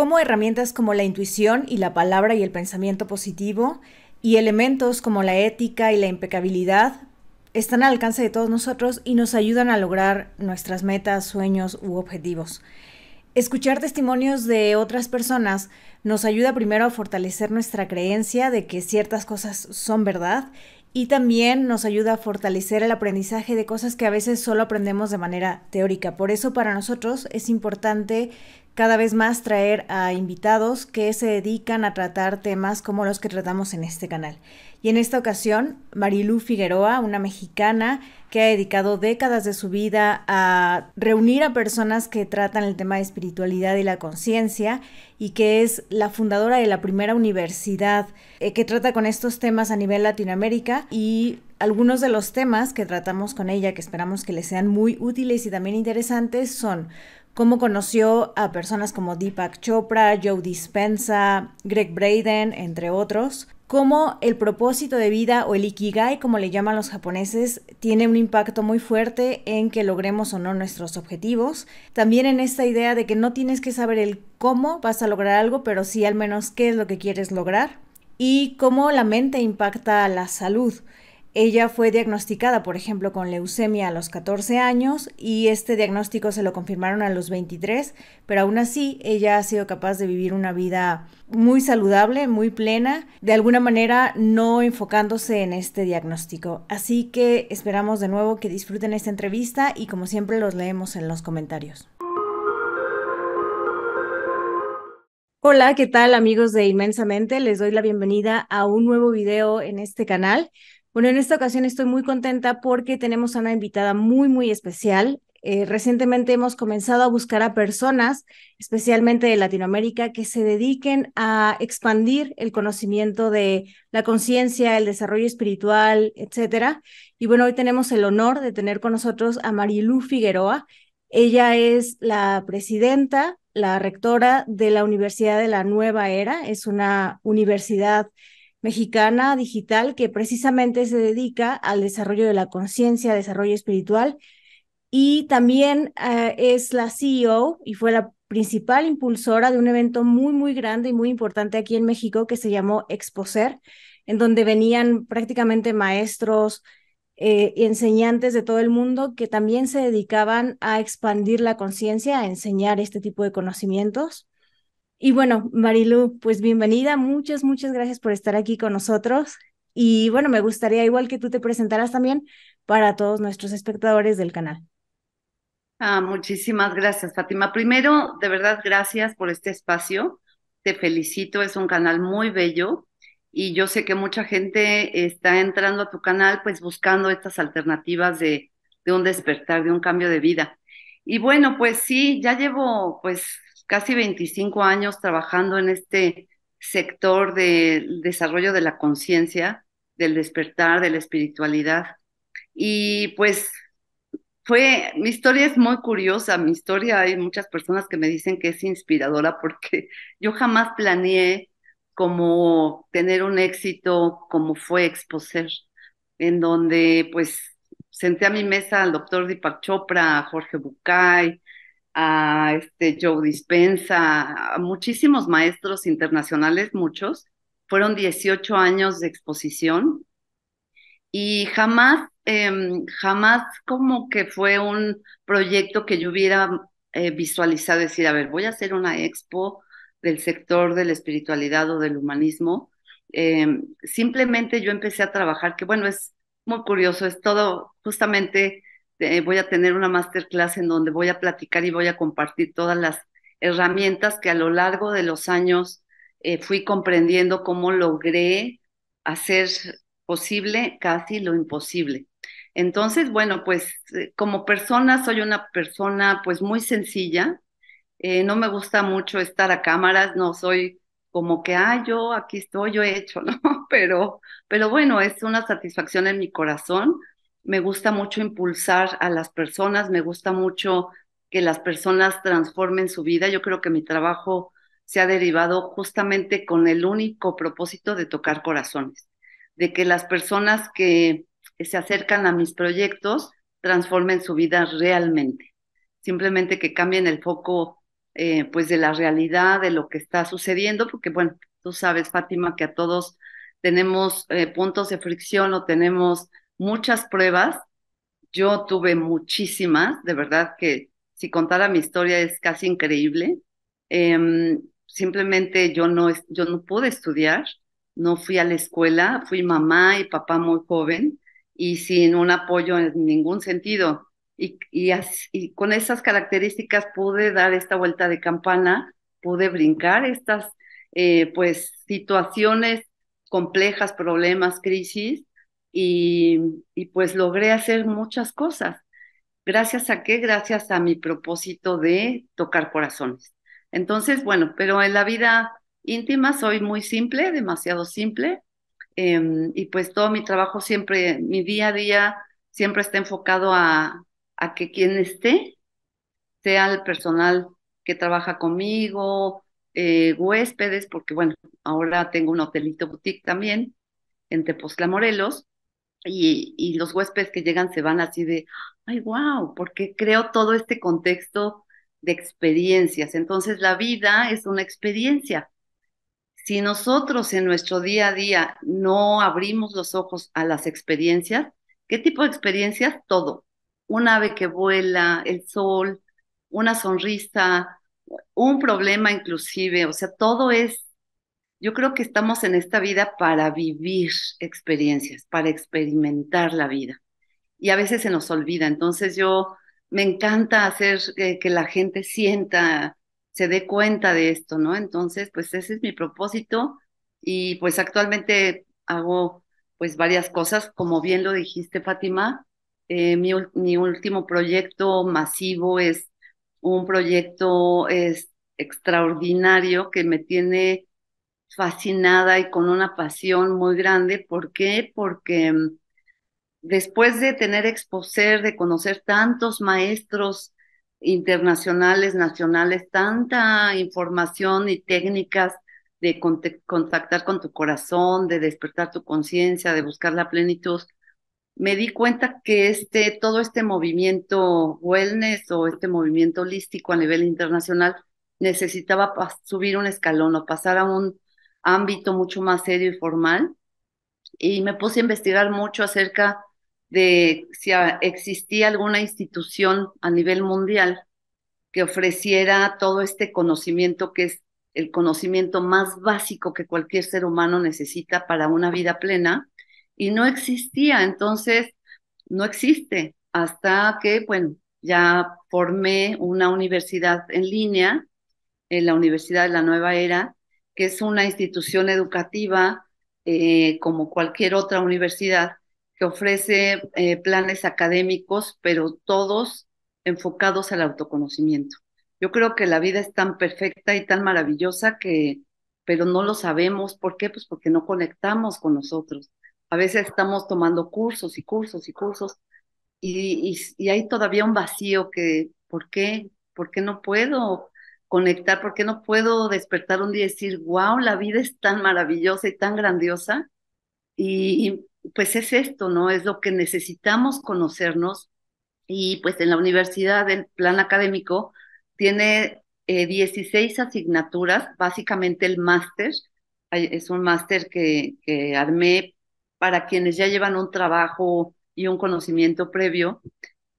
cómo herramientas como la intuición y la palabra y el pensamiento positivo y elementos como la ética y la impecabilidad están al alcance de todos nosotros y nos ayudan a lograr nuestras metas, sueños u objetivos. Escuchar testimonios de otras personas nos ayuda primero a fortalecer nuestra creencia de que ciertas cosas son verdad y también nos ayuda a fortalecer el aprendizaje de cosas que a veces solo aprendemos de manera teórica. Por eso para nosotros es importante cada vez más traer a invitados que se dedican a tratar temas como los que tratamos en este canal. Y en esta ocasión, Marilu Figueroa, una mexicana que ha dedicado décadas de su vida a reunir a personas que tratan el tema de espiritualidad y la conciencia y que es la fundadora de la primera universidad eh, que trata con estos temas a nivel Latinoamérica y algunos de los temas que tratamos con ella que esperamos que les sean muy útiles y también interesantes son cómo conoció a personas como Deepak Chopra, Joe Dispenza, Greg Braden, entre otros, cómo el propósito de vida o el ikigai, como le llaman los japoneses, tiene un impacto muy fuerte en que logremos o no nuestros objetivos. También en esta idea de que no tienes que saber el cómo vas a lograr algo, pero sí al menos qué es lo que quieres lograr. Y cómo la mente impacta la salud. Ella fue diagnosticada, por ejemplo, con leucemia a los 14 años y este diagnóstico se lo confirmaron a los 23, pero aún así ella ha sido capaz de vivir una vida muy saludable, muy plena, de alguna manera no enfocándose en este diagnóstico. Así que esperamos de nuevo que disfruten esta entrevista y como siempre los leemos en los comentarios. Hola, ¿qué tal amigos de Inmensamente? Les doy la bienvenida a un nuevo video en este canal. Bueno, en esta ocasión estoy muy contenta porque tenemos a una invitada muy, muy especial. Eh, recientemente hemos comenzado a buscar a personas, especialmente de Latinoamérica, que se dediquen a expandir el conocimiento de la conciencia, el desarrollo espiritual, etcétera. Y bueno, hoy tenemos el honor de tener con nosotros a Marilu Figueroa. Ella es la presidenta, la rectora de la Universidad de la Nueva Era. Es una universidad mexicana digital que precisamente se dedica al desarrollo de la conciencia, desarrollo espiritual. Y también eh, es la CEO y fue la principal impulsora de un evento muy, muy grande y muy importante aquí en México que se llamó Exposer, en donde venían prácticamente maestros eh, y enseñantes de todo el mundo que también se dedicaban a expandir la conciencia, a enseñar este tipo de conocimientos. Y bueno, Marilu, pues bienvenida. Muchas, muchas gracias por estar aquí con nosotros. Y bueno, me gustaría igual que tú te presentaras también para todos nuestros espectadores del canal. Ah, muchísimas gracias, Fátima. Primero, de verdad, gracias por este espacio. Te felicito, es un canal muy bello y yo sé que mucha gente está entrando a tu canal pues buscando estas alternativas de, de un despertar, de un cambio de vida. Y bueno, pues sí, ya llevo pues casi 25 años trabajando en este sector del desarrollo de la conciencia, del despertar, de la espiritualidad. Y pues fue, mi historia es muy curiosa, mi historia hay muchas personas que me dicen que es inspiradora porque yo jamás planeé como tener un éxito como fue Exposer, en donde pues senté a mi mesa al doctor Deepak Chopra, Jorge Bucay, a este Joe Dispensa, a muchísimos maestros internacionales, muchos. Fueron 18 años de exposición y jamás, em, jamás como que fue un proyecto que yo hubiera eh, visualizado, decir, a ver, voy a hacer una expo del sector de la espiritualidad o del humanismo. Em, simplemente yo empecé a trabajar, que bueno, es muy curioso, es todo justamente eh, voy a tener una masterclass en donde voy a platicar y voy a compartir todas las herramientas que a lo largo de los años eh, fui comprendiendo cómo logré hacer posible casi lo imposible. Entonces, bueno, pues eh, como persona soy una persona pues muy sencilla. no me gusta mucho estar a cámaras, no soy como que, ah, yo aquí estoy, yo he hecho, ¿no? Pero, pero bueno, es una satisfacción en mi corazón me gusta mucho impulsar a las personas, me gusta mucho que las personas transformen su vida. Yo creo que mi trabajo se ha derivado justamente con el único propósito de tocar corazones, de que las personas que se acercan a mis proyectos transformen su vida realmente, simplemente que cambien el foco eh, pues de la realidad, de lo que está sucediendo, porque bueno, tú sabes, Fátima, que a todos tenemos eh, puntos de fricción o tenemos muchas pruebas. Yo tuve muchísimas, de verdad que si contara mi historia es casi increíble. Em, simplemente yo no, yo no pude estudiar, no fui a la escuela, fui mamá y papá muy joven y sin un apoyo en ningún sentido. Y, y, con esas características pude dar esta vuelta de campana, pude brincar estas eh, pues situaciones complejas, problemas, crisis, y, pues logré hacer muchas cosas. ¿Gracias a qué? Gracias a mi propósito de tocar corazones. Entonces, bueno, pero en la vida íntima soy muy simple, demasiado simple, em, y pues todo mi trabajo siempre, mi día a día siempre está enfocado a, que quien esté, sea el personal que trabaja conmigo, eh, huéspedes, porque bueno, ahora tengo un hotelito boutique también en Tepoztlán, Morelos, y, los huéspedes que llegan se van así de, ay, wow, porque creo todo este contexto de experiencias. Entonces la vida es una experiencia. Si nosotros en nuestro día a día no abrimos los ojos a las experiencias, ¿qué tipo de experiencias? Todo. Un ave que vuela, el sol, una sonrisa, un problema inclusive, o sea, todo es yo creo que estamos en esta vida para vivir experiencias, para experimentar la vida. Y a veces se nos olvida. Entonces yo me encanta hacer que la gente sienta, se dé cuenta de esto, ¿no? Entonces, pues ese es mi propósito y pues actualmente hago pues varias cosas, como bien lo dijiste, Fátima. Eh, mi, último proyecto masivo es un proyecto extraordinario que me tiene fascinada y con una pasión muy grande. ¿Por qué? Porque mm, después de tener exposer, de conocer tantos maestros internacionales, nacionales, tanta información y técnicas de contactar con tu corazón, de despertar tu conciencia, de buscar la plenitud, me di cuenta que este, todo este movimiento wellness o este movimiento holístico a nivel internacional necesitaba subir un escalón o pasar a un ámbito mucho más serio y formal. Y me puse a investigar mucho acerca de si existía alguna institución a nivel mundial que ofreciera todo este conocimiento que es el conocimiento más básico que cualquier ser humano necesita para una vida plena. Y no existía, entonces no existe hasta que, bueno, ya formé una universidad en línea, en la Universidad de la Nueva Era, que es una institución educativa eh, como cualquier otra universidad que ofrece eh, planes académicos, pero todos enfocados al autoconocimiento. Yo creo que la vida es tan perfecta y tan maravillosa que, pero no lo sabemos. ¿Por qué? Pues porque no conectamos con nosotros. A veces estamos tomando cursos y cursos y cursos y, y hay todavía un vacío que, ¿por qué? ¿Por qué no puedo? conectar, porque no puedo despertar un día y decir, wow, la vida es tan maravillosa y tan grandiosa? Y, pues es esto, ¿no? Es lo que necesitamos conocernos. Y pues en la universidad el plan académico tiene 16 eh, asignaturas, básicamente el máster, es un máster que, que armé para quienes ya llevan un trabajo y un conocimiento previo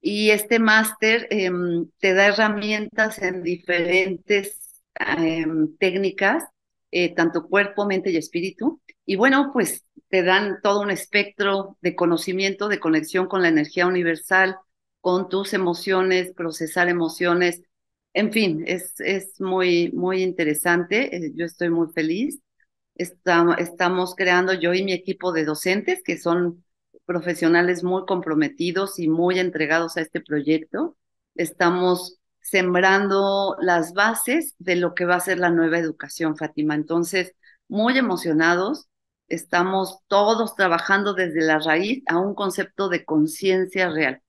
y este máster em, te da herramientas en diferentes em, técnicas, eh, tanto cuerpo, mente y espíritu. Y bueno, pues te dan todo un espectro de conocimiento, de conexión con la energía universal, con tus emociones, procesar emociones. En fin, es, es muy, muy interesante. Eh, yo estoy muy feliz. estamos creando yo y mi equipo de docentes, que son profesionales muy comprometidos y muy entregados a este proyecto. Estamos sembrando las bases de lo que va a ser la nueva educación, Fátima. Entonces, muy emocionados, estamos todos trabajando desde la raíz a un concepto de conciencia real,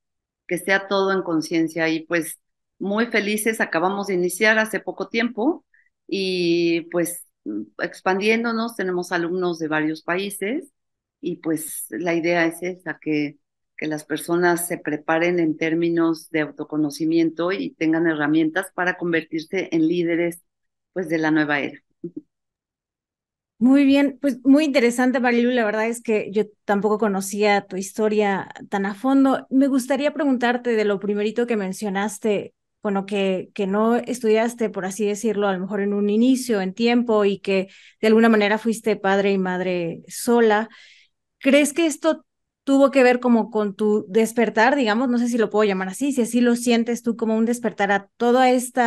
que sea todo en conciencia. Y pues muy felices, acabamos de iniciar hace poco tiempo y pues expandiéndonos, tenemos alumnos de varios países y pues la idea es esa, que, que las personas se preparen en términos de autoconocimiento y tengan herramientas para convertirse en líderes pues de la nueva era. Muy bien, pues muy interesante, Marilu. La verdad es que yo tampoco conocía tu historia tan a fondo. Me gustaría preguntarte de lo primerito que mencionaste, bueno, que, que no estudiaste, por así decirlo, a lo mejor en un inicio, en tiempo, y que de alguna manera fuiste padre y madre sola. ¿Crees que esto tuvo que ver como con tu despertar, digamos, no sé si lo puedo llamar así, si así lo sientes tú como un despertar a todo este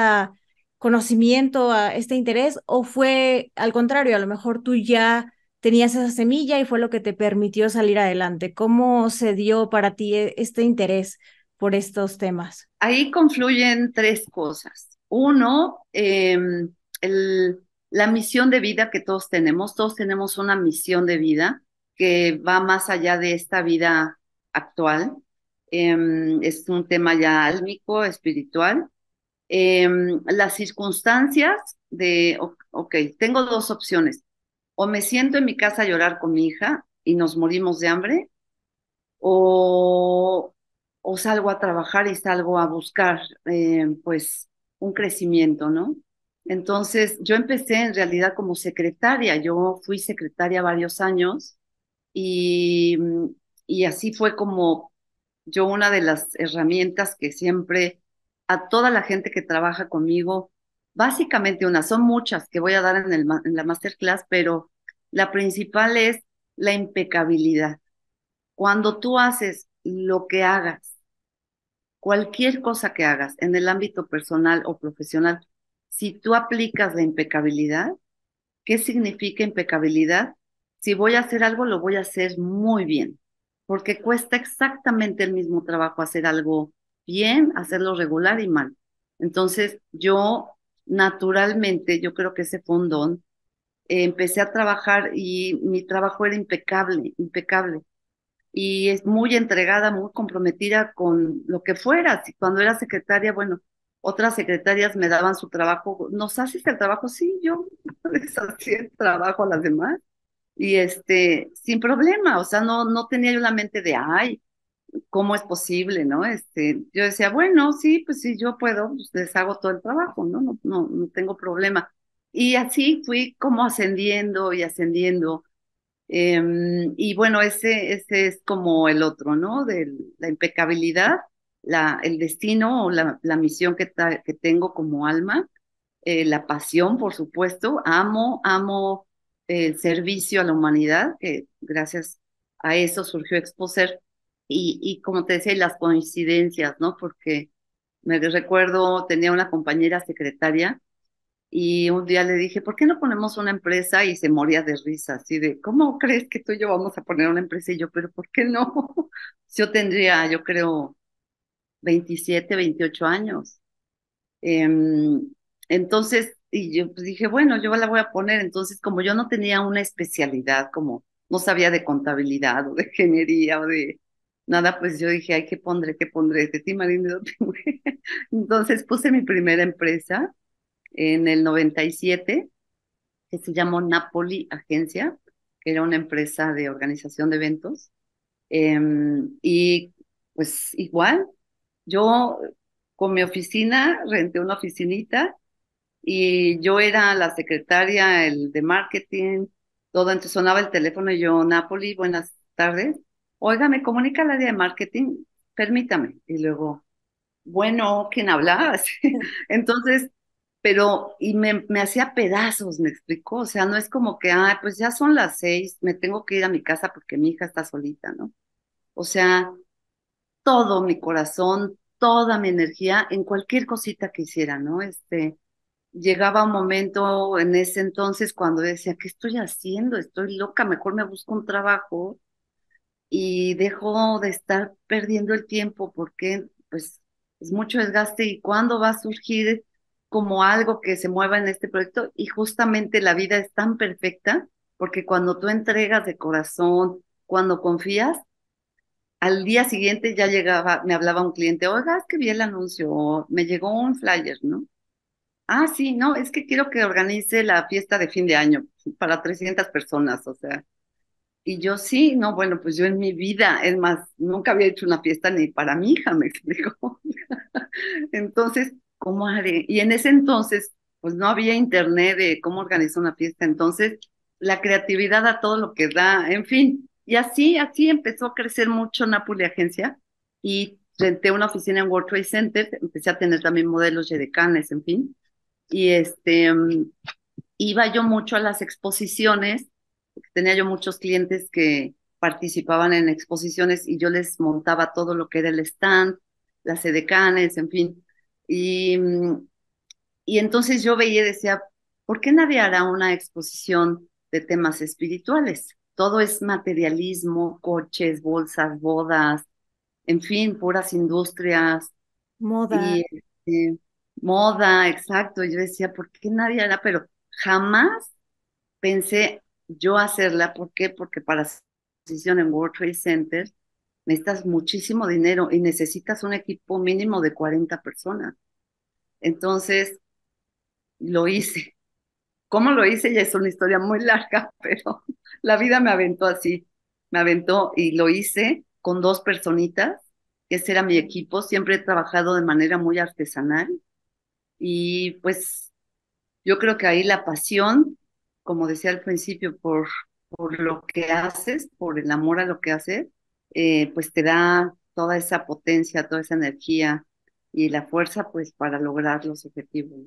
conocimiento, a este interés, o fue al contrario, a lo mejor tú ya tenías esa semilla y fue lo que te permitió salir adelante. ¿Cómo se dio para ti e, este interés por estos temas? Ahí confluyen tres cosas. Uno, em, la misión de vida que todos tenemos, todos tenemos una misión de vida que va más allá de esta vida actual. Em, es un tema ya álmico, espiritual. Em, las circunstancias de, ok, tengo dos opciones. O me siento en mi casa a llorar con mi hija y nos morimos de hambre, o, o salgo a trabajar y salgo a buscar, em, pues, un crecimiento, ¿no? Entonces, yo empecé en realidad como secretaria. Yo fui secretaria varios años Mm, y, así fue como yo una de las herramientas que siempre a toda la gente que trabaja conmigo, básicamente una, son muchas que voy a dar en, el, en la masterclass, pero la principal es la impecabilidad. Cuando tú haces lo que hagas, cualquier cosa que hagas en el ámbito personal o profesional, si tú aplicas la impecabilidad, ¿qué significa impecabilidad? si voy a hacer algo, lo voy a hacer muy bien, porque cuesta exactamente el mismo trabajo hacer algo bien, hacerlo regular y mal. Entonces, yo naturalmente, yo creo que ese fondón, empecé a trabajar y mi trabajo era impecable, impecable. Y es muy entregada, muy comprometida con lo que fuera. Si cuando era secretaria, bueno, otras secretarias me daban su trabajo. ¿Nos haces el trabajo? Sí, yo les hacía el trabajo a las demás y este, sin problema, o sea, no, no tenía yo la mente de, ay, ¿cómo es posible, no? Este, yo decía, bueno, sí, pues sí, yo puedo, pues les hago todo el trabajo, ¿no? No, no, no tengo problema. Y así fui como ascendiendo y ascendiendo. Em, y bueno, ese, ese es como el otro, ¿no? De la impecabilidad, la, el destino o la, misión que, que tengo como alma, eh, la pasión, por supuesto. Amo, amo el eh, servicio a la humanidad, que gracias a eso surgió Exposer, y, como te decía, las coincidencias, ¿no? Porque me recuerdo, tenía una compañera secretaria y un día le dije, ¿por qué no ponemos una empresa? Y se moría de risa, así de, ¿cómo crees que tú y yo vamos a poner una empresa? Y yo, pero ¿por qué no? Yo tendría, yo creo, 27, 28 años. Em, entonces, y yo pues, dije, bueno, yo la voy a poner. Entonces, como yo no tenía una especialidad, como no sabía de contabilidad o de ingeniería o de nada, pues yo dije, ay, ¿qué pondré? ¿Qué pondré? ti, Marín Entonces puse mi primera empresa en el 97, que se llamó Napoli Agencia, que era una empresa de organización de eventos. Em, y pues igual, yo con mi oficina renté una oficinita y yo era la secretaria el de marketing, todo, entonces sonaba el teléfono y yo, Napoli, buenas tardes, oiga, me comunica la área de marketing, permítame, y luego, bueno, ¿quién hablaba? entonces, pero, y me, me hacía pedazos, me explicó, o sea, no es como que, ah, pues ya son las seis, me tengo que ir a mi casa porque mi hija está solita, ¿no? O sea, todo mi corazón, toda mi energía en cualquier cosita que hiciera, ¿no? Este, llegaba un momento en ese entonces cuando decía, ¿qué estoy haciendo? Estoy loca, mejor me busco un trabajo y dejo de estar perdiendo el tiempo porque pues es mucho desgaste y cuándo va a surgir como algo que se mueva en este proyecto y justamente la vida es tan perfecta porque cuando tú entregas de corazón, cuando confías, al día siguiente ya llegaba, me hablaba un cliente, oiga, es que vi el anuncio, me llegó un flyer, ¿no? Ah, sí, no, es que quiero que organice la fiesta de fin de año para 300 personas, o sea. Y yo sí, no, bueno, pues yo en mi vida, es más, nunca había hecho una fiesta ni para mi hija, me explico. entonces, ¿cómo haré? Y en ese entonces, pues no había internet de cómo organizar una fiesta, entonces la creatividad a todo lo que da, en fin. Y así, así empezó a crecer mucho Napoli Agencia y renté una oficina en World Trade Center, empecé a tener también modelos decanes, en fin. Y este, mm, iba yo mucho a las exposiciones, tenía yo muchos clientes que participaban en exposiciones y yo les montaba todo lo que era el stand, las edecanes, en fin. Y, mm, y entonces yo veía y decía, ¿por qué nadie hará una exposición de temas espirituales? Todo es materialismo, coches, bolsas, bodas, en fin, puras industrias. Moda. Y, este, moda, exacto. Yo decía, ¿por qué nadie hará? Pero jamás pensé yo hacerla. ¿Por qué? Porque para hacer posición en World Trade Center necesitas muchísimo dinero y necesitas un equipo mínimo de 40 personas. Entonces, lo hice. ¿Cómo lo hice? Ya es una historia muy larga, pero la vida me aventó así. Me aventó y lo hice con dos personitas, que ese era mi equipo. Siempre he trabajado de manera muy artesanal y pues yo creo que ahí la pasión, como decía al principio, por, por lo que haces, por el amor a lo que haces, eh, pues te da toda esa potencia, toda esa energía y la fuerza pues para lograr los objetivos.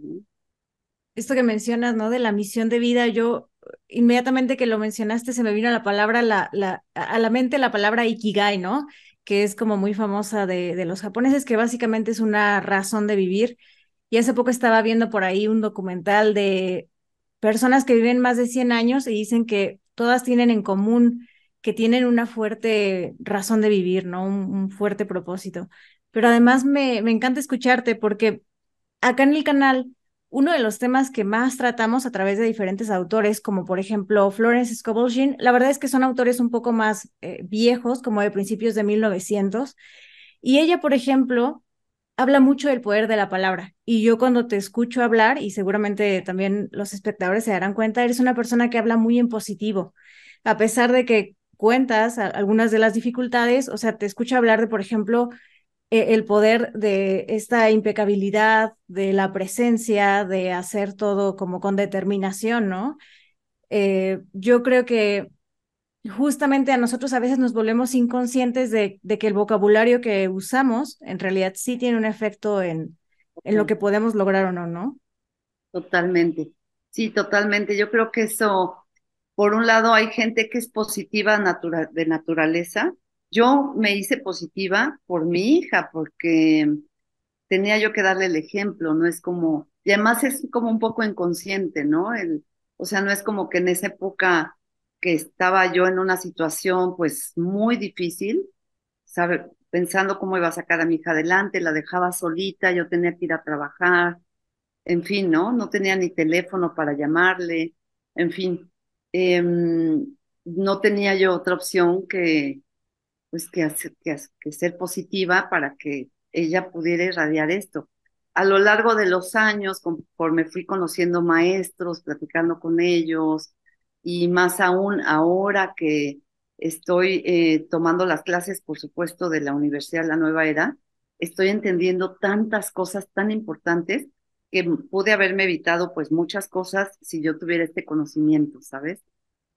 Esto que mencionas, ¿no? De la misión de vida, yo inmediatamente que lo mencionaste se me vino a la palabra, la, la, a la mente la palabra ikigai, ¿no? Que es como muy famosa de, de los japoneses, que básicamente es una razón de vivir y hace poco estaba viendo por ahí un documental de personas que viven más de 100 años y dicen que todas tienen en común que tienen una fuerte razón de vivir, ¿no? Un, fuerte propósito. Pero además me, encanta escucharte porque acá en el canal uno de los temas que más tratamos a través de diferentes autores, como por ejemplo Florence Scobleshin, la verdad es que son autores un poco más eh, viejos, como de principios de 1900. Y ella, por ejemplo, habla mucho del poder de la palabra. Y yo cuando te escucho hablar, y seguramente también los espectadores se darán cuenta, eres una persona que habla muy en positivo, a pesar de que cuentas algunas de las dificultades, o sea, te escucho hablar de, por ejemplo, e, el poder de esta impecabilidad, de la presencia, de hacer todo como con determinación, ¿no? Eh, yo creo que justamente a nosotros a veces nos volvemos inconscientes de, de, que el vocabulario que usamos en realidad sí tiene un efecto en, lo que podemos lograr o no, ¿no? Totalmente, sí, totalmente. Yo creo que eso, por un lado, hay gente que es positiva de naturaleza. Yo me hice positiva por mi hija, porque tenía yo que darle el ejemplo, no es como, y además es como un poco inconsciente, ¿no? El, o sea, no es como que en esa época que estaba yo en una situación pues muy difícil, ¿sabe? pensando cómo iba a sacar a mi hija adelante, la dejaba solita, yo tenía que ir a trabajar, en fin, ¿no? No tenía ni teléfono para llamarle, en fin, em, no tenía yo otra opción que, pues, que, que, ser positiva para que ella pudiera irradiar esto. A lo largo de los años, conforme fui conociendo maestros, platicando con ellos, y más aún ahora que estoy eh, tomando las clases, por supuesto, de la Universidad La Nueva Era, estoy entendiendo tantas cosas tan importantes que pude haberme evitado pues muchas cosas si yo tuviera este conocimiento, ¿sabes?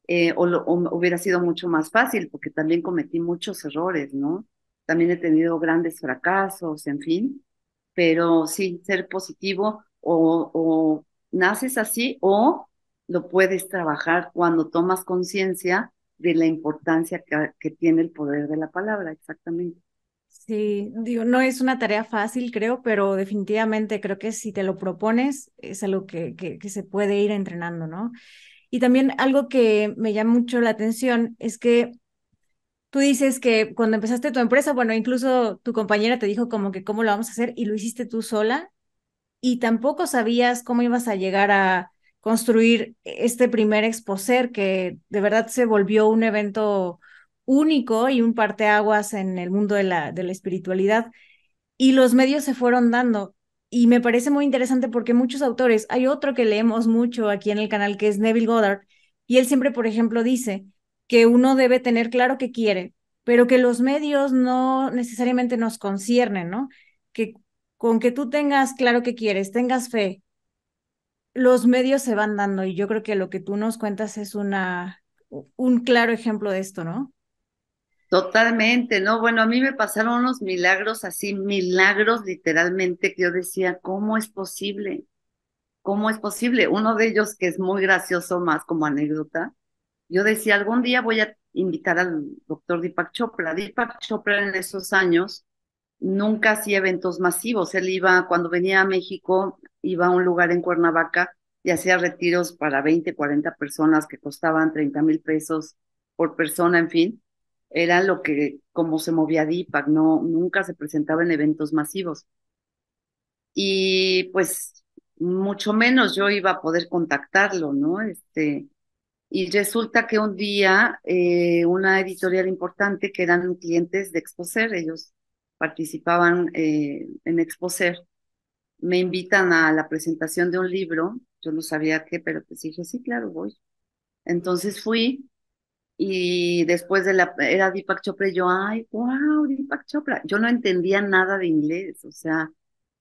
Eh, o, hubiera sido mucho más fácil porque también cometí muchos errores, ¿no? También he tenido grandes fracasos, en fin, pero sí, ser positivo o naces así o lo puedes trabajar cuando tomas conciencia de la importancia que, tiene el poder de la palabra, exactamente. Sí, digo, no es una tarea fácil, creo, pero definitivamente creo que si te lo propones, es algo que, que, que se puede ir entrenando, ¿no? Y también algo que me llama mucho la atención es que tú dices que cuando empezaste tu empresa, bueno, incluso tu compañera te dijo como que cómo lo vamos a hacer y lo hiciste tú sola y tampoco sabías cómo ibas a llegar a, construir este primer exposer que de verdad se volvió un evento único y un parteaguas en el mundo de la, de la espiritualidad. Y los medios se fueron dando. Y me parece muy interesante porque muchos autores, hay otro que leemos mucho aquí en el canal que es Neville Goddard, y él siempre, por ejemplo, dice que uno debe tener claro que quiere, pero que los medios no necesariamente nos conciernen, ¿no? Que con que tú tengas claro que quieres, tengas fe, los medios se van dando y yo creo que lo que tú nos cuentas es una, un claro ejemplo de esto, ¿no? Totalmente, ¿no? Bueno, a mí me pasaron unos milagros así, milagros literalmente que yo decía, ¿cómo es posible? ¿Cómo es posible? Uno de ellos que es muy gracioso más como anécdota, yo decía, algún día voy a invitar al doctor Deepak Chopra. Deepak Chopra en esos años nunca hacía eventos masivos. Él iba, cuando venía a México, iba a un lugar en Cuernavaca y hacía retiros para 20, 40 personas que costaban 30 mil pesos por persona, en fin. Era lo que, como se movía DIPAC, no, nunca se presentaba en eventos masivos. Y pues mucho menos yo iba a poder contactarlo, ¿no? Este, y resulta que un día eh, una editorial importante que eran clientes de Exposer, ellos participaban eh, en Exposer, me invitan a la presentación de un libro, yo no sabía qué, pero pues dije, sí, claro, voy. Entonces fui y después de la, era Deepak Chopra, y yo, ay, wow, Deepak Chopra. Yo no entendía nada de inglés, o sea,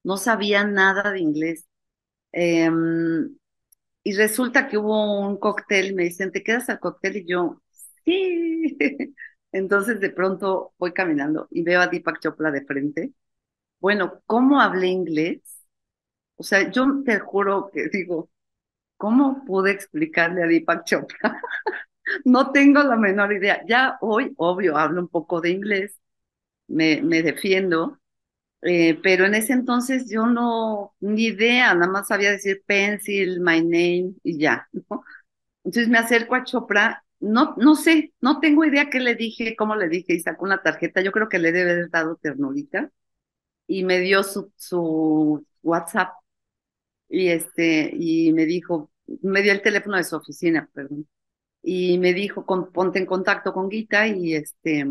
no sabía nada de inglés. Em, y resulta que hubo un cóctel, me dicen, ¿te quedas al cóctel? Y yo, sí. Entonces de pronto voy caminando y veo a Deepak Chopra de frente. Bueno, ¿cómo hablé inglés? O sea, yo te juro que digo, ¿cómo pude explicarle a Deepak Chopra? no tengo la menor idea. Ya hoy, obvio, hablo un poco de inglés, me, me defiendo, eh, pero en ese entonces yo no, ni idea, nada más sabía decir pencil, my name y ya. ¿no? Entonces me acerco a Chopra, no, no sé, no tengo idea qué le dije, cómo le dije, y sacó una tarjeta, yo creo que le debe haber dado ternurita, y me dio su, su WhatsApp y, este, y me dijo, me dio el teléfono de su oficina, perdón, y me dijo, ponte en contacto con Guita y, este,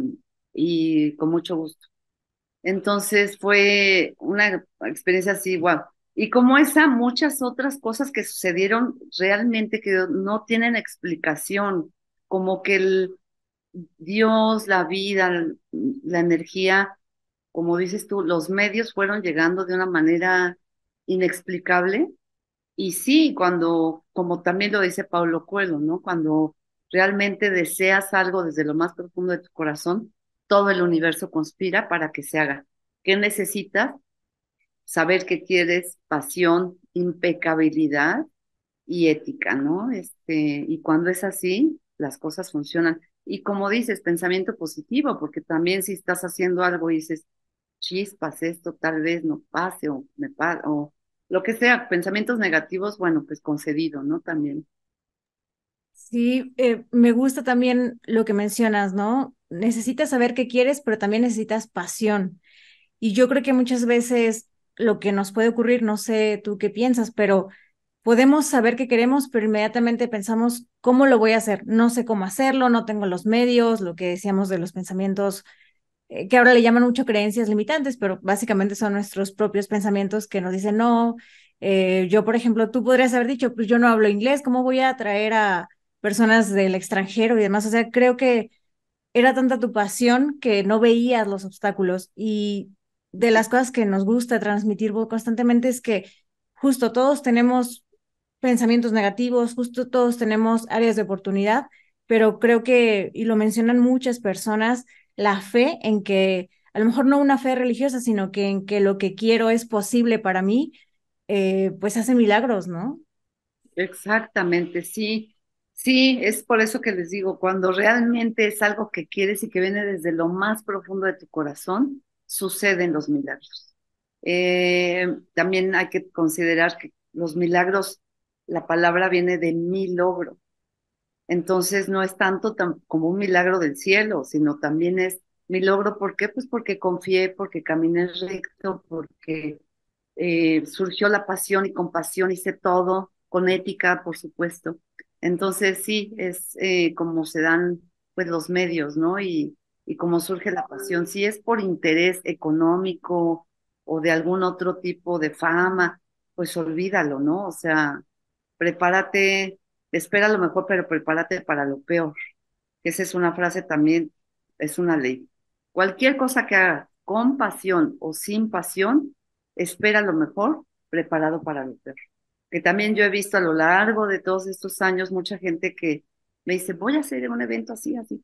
y con mucho gusto. Entonces fue una experiencia así, wow. Y como esa, muchas otras cosas que sucedieron realmente que no tienen explicación, como que el Dios, la vida, la energía, como dices tú, los medios fueron llegando de una manera inexplicable. Y sí, cuando, como también lo dice Paulo Coelho, ¿no? Cuando realmente deseas algo desde lo más profundo de tu corazón, todo el universo conspira para que se haga. ¿Qué necesitas? Saber que quieres pasión, impecabilidad y ética, ¿no? Este, y cuando es así, las cosas funcionan. Y como dices, pensamiento positivo, porque también si estás haciendo algo y dices, chispas, esto tal vez no pase o me o lo que sea, pensamientos negativos, bueno, pues concedido, ¿no? También. Sí, eh, me gusta también lo que mencionas, ¿no? Necesitas saber qué quieres, pero también necesitas pasión. Y yo creo que muchas veces lo que nos puede ocurrir, no sé tú qué piensas, pero podemos saber qué queremos, pero inmediatamente pensamos, ¿cómo lo voy a hacer? No sé cómo hacerlo, no tengo los medios, lo que decíamos de los pensamientos eh, que ahora le llaman mucho creencias limitantes, pero básicamente son nuestros propios pensamientos que nos dicen, no, eh, yo, por ejemplo, tú podrías haber dicho, pues yo no hablo inglés, ¿cómo voy a atraer a personas del extranjero y demás? O sea, creo que era tanta tu pasión que no veías los obstáculos y de las cosas que nos gusta transmitir constantemente es que justo todos tenemos pensamientos negativos, justo todos tenemos áreas de oportunidad, pero creo que, y lo mencionan muchas personas, la fe en que, a lo mejor no una fe religiosa, sino que en que lo que quiero es posible para mí, eh, pues hace milagros, ¿no? Exactamente, sí. Sí, es por eso que les digo, cuando realmente es algo que quieres y que viene desde lo más profundo de tu corazón, suceden los milagros. Eh, también hay que considerar que los milagros, la palabra viene de mi logro. Entonces no es tanto como un milagro del cielo, sino también es mi logro. ¿Por qué? Pues porque confié, porque caminé recto, porque eh, surgió la pasión y compasión, hice todo con ética, por supuesto. Entonces sí, es eh, como se dan pues los medios, ¿no? Y, y como surge la pasión, si es por interés económico o de algún otro tipo de fama, pues olvídalo, ¿no? O sea, prepárate espera lo mejor, pero prepárate para lo peor. Esa es una frase también, es una ley. Cualquier cosa que haga con pasión o sin pasión, espera lo mejor, preparado para lo peor. Que también yo he visto a lo largo de todos estos años mucha gente que me dice, voy a hacer un evento así, así.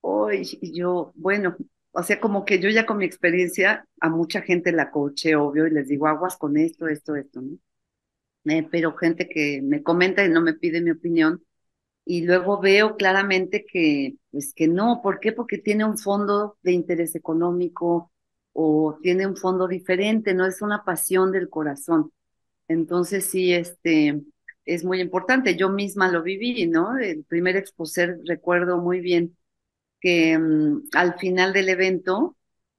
Hoy yo, bueno, o sea, como que yo ya con mi experiencia a mucha gente la coche, obvio, y les digo, aguas con esto, esto, esto, ¿no? pero gente que me comenta y no me pide mi opinión. Y luego veo claramente que, pues que no, ¿por qué? Porque tiene un fondo de interés económico o tiene un fondo diferente, no es una pasión del corazón. Entonces sí, este, es muy importante. Yo misma lo viví, ¿no? El primer exposer recuerdo muy bien que mm, al final del evento,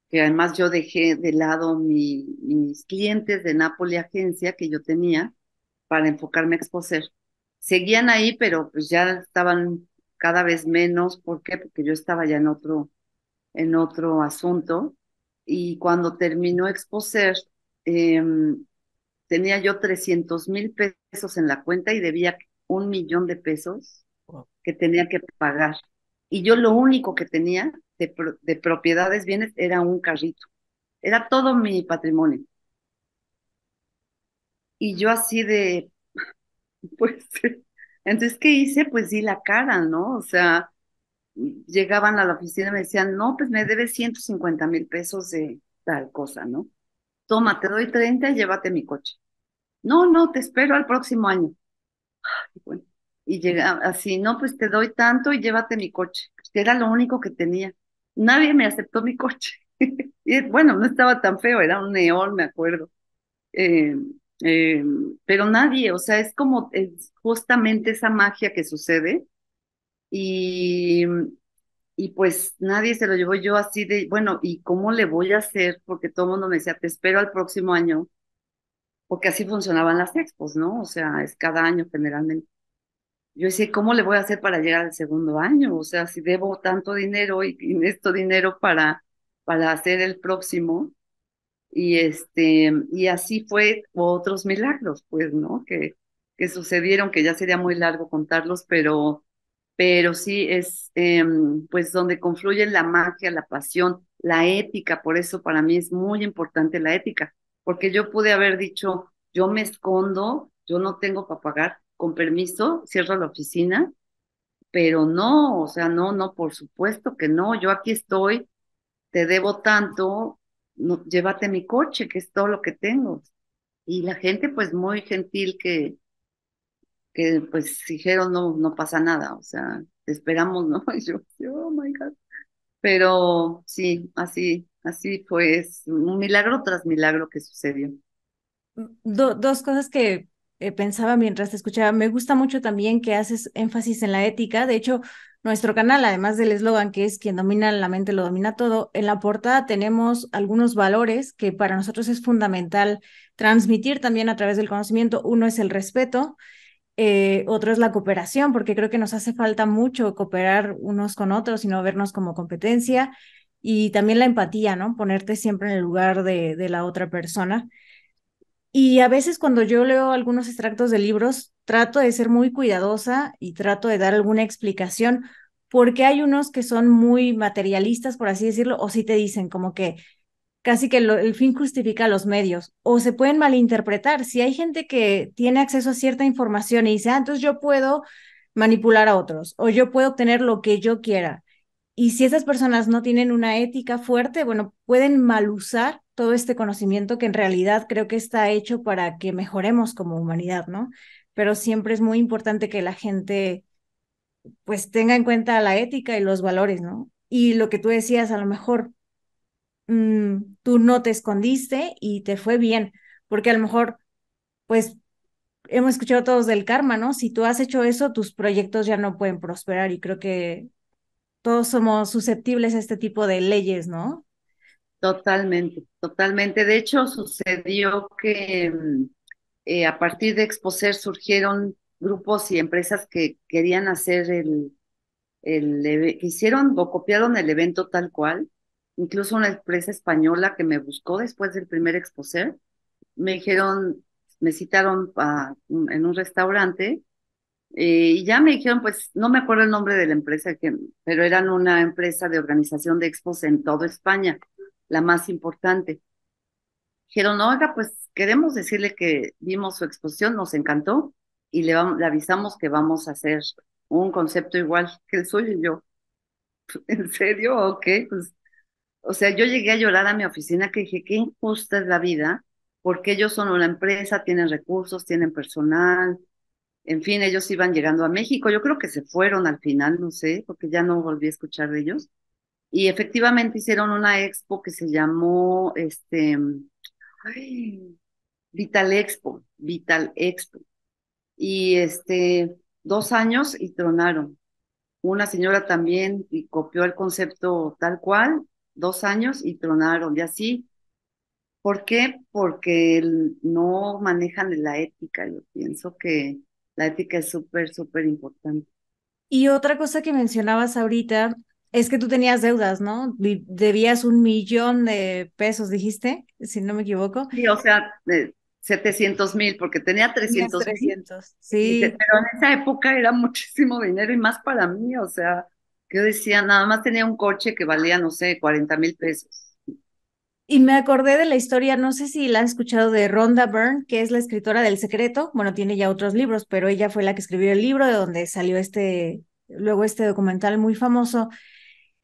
que además yo dejé de lado mis clientes de Napoli Agencia que yo tenía, para enfocarme a exposer. Seguían ahí, pero pues ya estaban cada vez menos. ¿Por qué? Porque yo estaba ya en otro, en otro asunto. Y cuando terminó exposer, em, tenía yo 300 mil pesos en la cuenta y debía un millón de pesos que tenía que pagar. Y yo lo único que tenía de propiedades, bienes, era un carrito. Era todo mi patrimonio. Y yo así de, pues, entonces, ¿qué hice? Pues di la cara, ¿no? O sea, llegaban a la oficina y me decían, no, pues me debes 150 mil pesos de tal cosa, ¿no? Toma, te doy 30 y llévate mi coche. No, no, te espero al próximo año. Y, bueno, llega así, no, pues te doy tanto y llévate mi coche. Era lo único que tenía. Nadie me aceptó mi coche. y bueno, no estaba tan feo, era un neón, me acuerdo. Eh, eh, pero nadie, o sea, es como es justamente esa magia que sucede y, y pues nadie se lo llevó yo así de, bueno, ¿y cómo le voy a hacer? Porque todo el mundo me decía, te espero al próximo año, porque así funcionaban las expos, ¿no? O sea, es cada año generalmente. Yo decía, ¿cómo le voy a hacer para llegar al segundo año? O sea, si debo tanto dinero y, y esto dinero para, para hacer el próximo, y, este, y así fue otros milagros, pues, ¿no? Que, que sucedieron, que ya sería muy largo contarlos, pero, pero sí es, em, pues, donde confluyen la magia, la pasión, la ética. Por eso para mí es muy importante la ética, porque yo pude haber dicho, yo me escondo, yo no tengo para pagar, con permiso, cierro la oficina, pero no, o sea, no, no, por supuesto que no, yo aquí estoy, te debo tanto, no, llévate mi coche, que es todo lo que tengo. Y la gente, pues, muy gentil que, que pues, dijeron, no, no pasa nada, o sea, te esperamos, ¿no? Y yo, oh my God. Pero sí, así, así pues, un milagro tras milagro que sucedió. dos cosas que eh, pensaba mientras te escuchaba. Me gusta mucho también que haces énfasis en la ética. De hecho, nuestro canal, además del eslogan que es quien domina la mente lo domina todo, en la portada tenemos algunos valores que para nosotros es fundamental transmitir también a través del conocimiento. Uno es el respeto, eh, otro es la cooperación, porque creo que nos hace falta mucho cooperar unos con otros y no vernos como competencia. Y también la empatía, ¿no? Ponerte siempre en el lugar de la otra persona. Y a veces cuando yo leo algunos extractos de libros, trato de ser muy cuidadosa y trato de dar alguna explicación, porque hay unos que son muy materialistas, por así decirlo, o si te dicen como que casi que el fin justifica los medios, o se pueden malinterpretar. Si hay gente que tiene acceso a cierta información y dice, ah, entonces yo puedo manipular a otros, o yo puedo obtener lo que yo quiera. Y si esas personas no tienen una ética fuerte, bueno, pueden malusar todo este conocimiento que en realidad creo que está hecho para que mejoremos como humanidad, ¿no? Pero siempre es muy importante que la gente pues tenga en cuenta la ética y los valores, ¿no? Y lo que tú decías, a lo mejor mm, tú no te escondiste y te fue bien, porque a lo mejor pues hemos escuchado todos del karma, ¿no? Si tú has hecho eso, tus proyectos ya no pueden prosperar y creo que todos somos susceptibles a este tipo de leyes, ¿no? Totalmente, totalmente. De hecho, sucedió que mm, eh, a partir de Exposer surgieron grupos y empresas que querían hacer el, el, que hicieron o copiaron el evento tal cual. Incluso una empresa española que me buscó después del primer Exposer, me dijeron, me citaron mm, en un restaurante eh, y ya me dijeron, pues no me acuerdo el nombre de la empresa, que, pero eran una empresa de organización de expos en toda España la más importante. Dijeron, pues queremos decirle que vimos su exposición, nos encantó y le, avisamos que vamos a hacer un concepto igual que el suyo y yo. ¿En serio? Ok, pues, o sea, yo llegué a llorar a mi oficina que dije, qué injusta es la vida, porque ellos son una empresa, tienen recursos, tienen personal, en fin, ellos iban llegando a México, yo creo que se fueron al final, no sé, porque ya no volví a escuchar de ellos, y efectivamente hicieron una expo que se llamó este, Vital Expo, Vital Expo. Y este, dos años y tronaron. Una señora también y copió el concepto tal cual, dos años y tronaron. Y así, ¿por qué? Porque no manejan la ética. Yo pienso que la ética es súper, súper importante. Y otra cosa que mencionabas ahorita es que tú tenías deudas, ¿no? Debías un millón de pesos, dijiste, si no me equivoco. Sí, o sea, 700 mil, porque tenía 300 300, sí. pero en esa época era muchísimo dinero y más para mí, o sea, yo decía, nada más tenía un coche que valía, no sé, 40 mil pesos. Y me acordé de la historia, no sé si la has escuchado, de Rhonda Byrne, que es la escritora del secreto. Bueno, tiene ya otros libros, pero ella fue la que escribió el libro de donde salió este, luego este documental muy famoso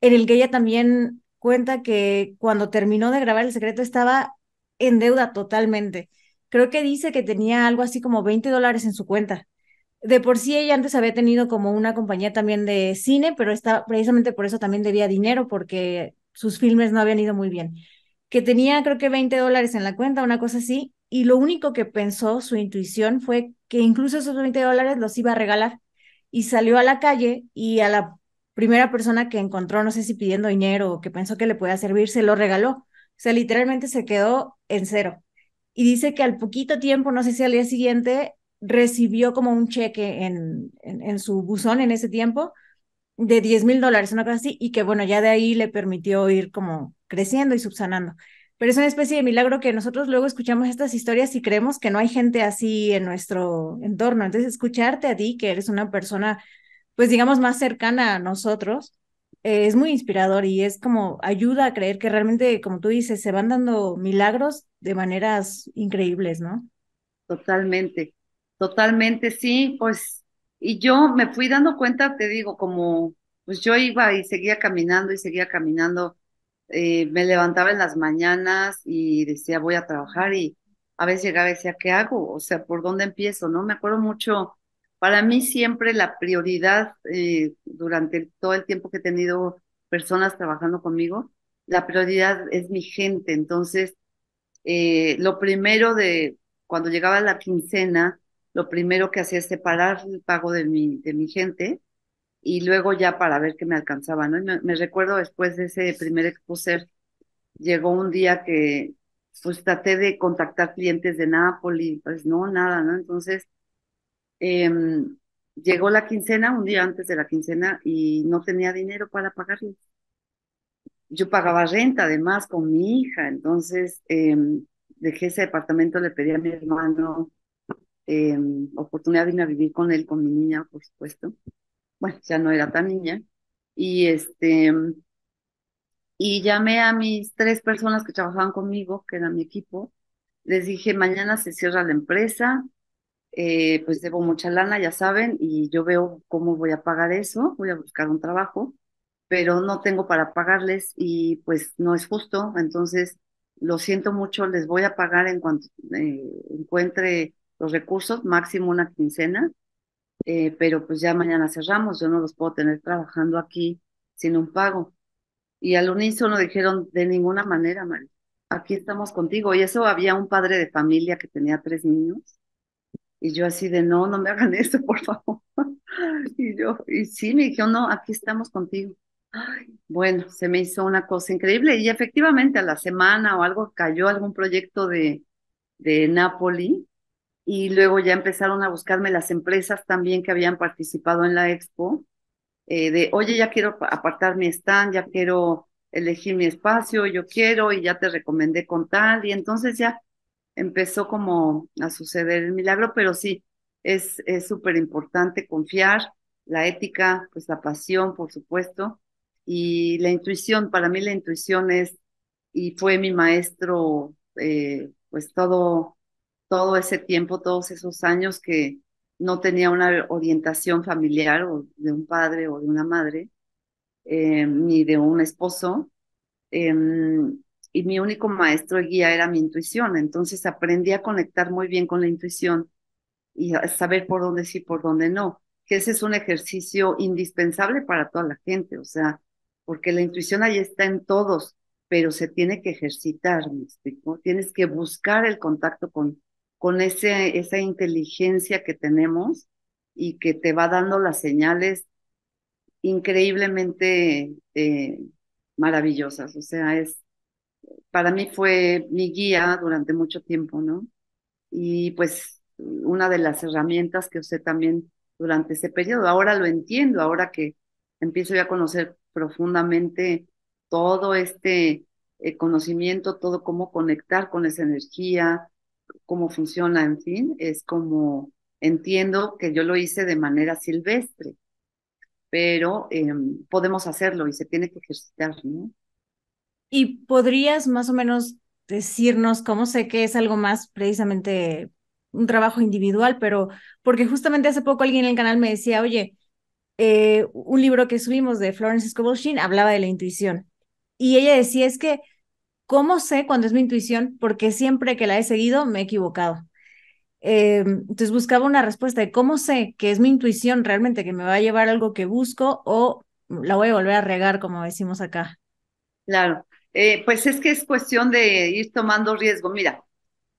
en el que ella también cuenta que cuando terminó de grabar El Secreto estaba en deuda totalmente. Creo que dice que tenía algo así como 20 dólares en su cuenta. De por sí ella antes había tenido como una compañía también de cine, pero está, precisamente por eso también debía dinero porque sus filmes no habían ido muy bien. Que tenía creo que 20 dólares en la cuenta, una cosa así, y lo único que pensó su intuición fue que incluso esos 20 dólares los iba a regalar y salió a la calle y a la primera persona que encontró, no sé si pidiendo dinero o que pensó que le podía servir, se lo regaló. O sea, literalmente se quedó en cero. Y dice que al poquito tiempo, no sé si al día siguiente, recibió como un cheque en, en, su buzón en ese tiempo de 10 mil dólares, una cosa así, y que bueno, ya de ahí le permitió ir como creciendo y subsanando. Pero es una especie de milagro que nosotros luego escuchamos estas historias y creemos que no hay gente así en nuestro entorno. Entonces, escucharte a ti, que eres una persona pues digamos, más cercana a nosotros, eh, es muy inspirador y es como ayuda a creer que realmente, como tú dices, se van dando milagros de maneras increíbles, ¿no? Totalmente, totalmente, sí, pues, y yo me fui dando cuenta, te digo, como, pues yo iba y seguía caminando y seguía caminando, eh, me levantaba en las mañanas y decía, voy a trabajar y a veces llegaba y decía, ¿qué hago? O sea, ¿por dónde empiezo? No, me acuerdo mucho para mí siempre la prioridad eh, durante todo el tiempo que he tenido personas trabajando conmigo, la prioridad es mi gente. Entonces, eh, lo primero de cuando llegaba la quincena, lo primero que hacía es separar el pago de mi, de mi gente y luego ya para ver qué me alcanzaba, ¿no? me recuerdo después de ese primer exposer, llegó un día que pues traté de contactar clientes de Nápoles, pues no, nada, ¿no? Entonces Em, llegó la quincena, un día antes de la quincena, y no tenía dinero para pagarle. Yo pagaba renta además con mi hija, entonces em, dejé ese departamento, le pedí a mi hermano em, oportunidad de ir a vivir con él, con mi niña, por supuesto. Bueno, ya no era tan niña. Y este, y llamé a mis tres personas que trabajaban conmigo, que eran mi equipo. Les dije, mañana se cierra la empresa, eh, pues debo mucha lana, ya saben, y yo veo cómo voy a pagar eso, voy a buscar un trabajo, pero no tengo para pagarles y pues no es justo, entonces lo siento mucho, les voy a pagar en cuanto eh, encuentre los recursos, máximo una quincena, eh, pero pues ya mañana cerramos, yo no los puedo tener trabajando aquí sin un pago. Y al no dijeron, de ninguna manera, María, aquí estamos contigo. Y eso había un padre de familia que tenía tres niños y yo así de, no, no me hagan eso, por favor. y yo, y sí, me dijeron, no, aquí estamos contigo. bueno, se me hizo una cosa increíble y efectivamente a la semana o algo cayó algún proyecto de, de Napoli y luego ya empezaron a buscarme las empresas también que habían participado en la expo, eh, de, oye, ya quiero apartar mi stand, ya quiero elegir mi espacio, yo quiero y ya te recomendé con tal y entonces ya empezó como a suceder el milagro, pero sí, es súper importante confiar, la ética, pues la pasión, por supuesto, y la intuición, para mí la intuición es, y fue mi maestro, eh, pues todo, todo ese tiempo, todos esos años que no tenía una orientación familiar o de un padre o de una madre, eh, ni de un esposo. Em, y mi único maestro y guía era mi intuición, entonces aprendí a conectar muy bien con la intuición y saber por dónde sí, por dónde no, que ese es un ejercicio indispensable para toda la gente, o sea, porque la intuición ahí está en todos, pero se tiene que ejercitar, Tienes que buscar el contacto con, con ese, esa inteligencia que tenemos y que te va dando las señales increíblemente eh, maravillosas, o sea, es para mí fue mi guía durante mucho tiempo, ¿no? Y pues una de las herramientas que usé también durante ese periodo. Ahora lo entiendo, ahora que empiezo ya a conocer profundamente todo este eh, conocimiento, todo cómo conectar con esa energía, cómo funciona, en fin, es como entiendo que yo lo hice de manera silvestre, pero em, podemos hacerlo y se tiene que ejercitar, ¿no? ¿Y podrías más o menos decirnos cómo sé que es algo más precisamente un trabajo individual, pero porque justamente hace poco alguien en el canal me decía, oye, eh, un libro que subimos de Florence Scovel hablaba de la intuición. Y ella decía, es que, ¿cómo sé cuando es mi intuición? Porque siempre que la he seguido me he equivocado. Eh, entonces buscaba una respuesta de cómo sé que es mi intuición realmente que me va a llevar algo que busco o la voy a volver a regar, como decimos acá. Claro. Eh, pues es que es cuestión de ir tomando riesgo. Mira,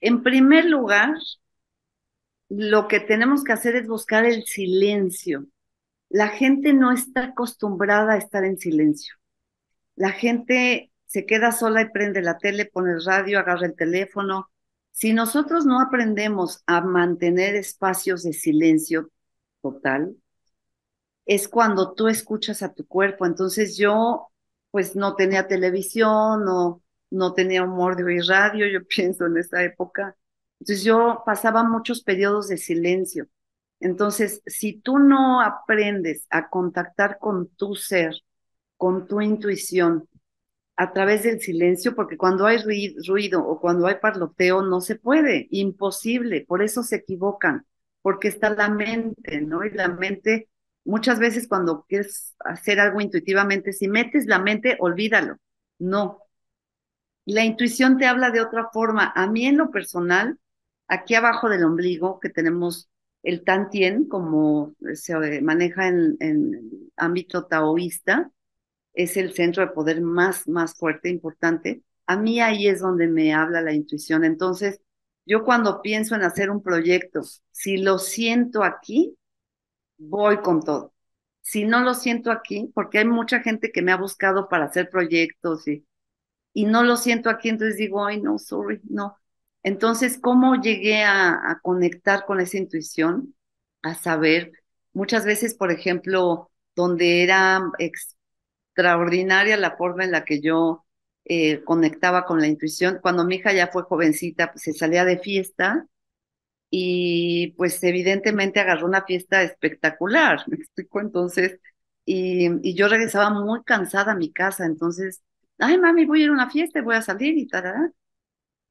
en primer lugar, lo que tenemos que hacer es buscar el silencio. La gente no está acostumbrada a estar en silencio. La gente se queda sola y prende la tele, pone el radio, agarra el teléfono. Si nosotros no aprendemos a mantener espacios de silencio total, es cuando tú escuchas a tu cuerpo. Entonces yo pues no tenía televisión, no, no tenía humor de oír radio, yo pienso en esa época. Entonces yo pasaba muchos periodos de silencio. Entonces, si tú no aprendes a contactar con tu ser, con tu intuición, a través del silencio, porque cuando hay ruido o cuando hay parloteo no se puede, imposible, por eso se equivocan, porque está la mente, ¿no? Y la mente Muchas veces cuando quieres hacer algo intuitivamente, si metes la mente, olvídalo. No. La intuición te habla de otra forma. A mí en lo personal, aquí abajo del ombligo, que tenemos el tan como se maneja en, el ámbito taoísta, es el centro de poder más, más fuerte, importante. A mí ahí es donde me habla la intuición. Entonces, yo cuando pienso en hacer un proyecto, si lo siento aquí, voy con todo. Si no lo siento aquí, porque hay mucha gente que me ha buscado para hacer proyectos y, y no lo siento aquí, entonces digo, ay, no, sorry, no. Entonces, ¿cómo llegué a, conectar con esa intuición? A saber, muchas veces, por ejemplo, donde era extraordinaria la forma en la que yo eh, conectaba con la intuición, cuando mi hija ya fue jovencita, pues, se salía de fiesta y pues evidentemente agarró una fiesta espectacular, me explico entonces, y, yo regresaba muy cansada a mi casa, entonces, ay mami, voy a ir a una fiesta, voy a salir y tal.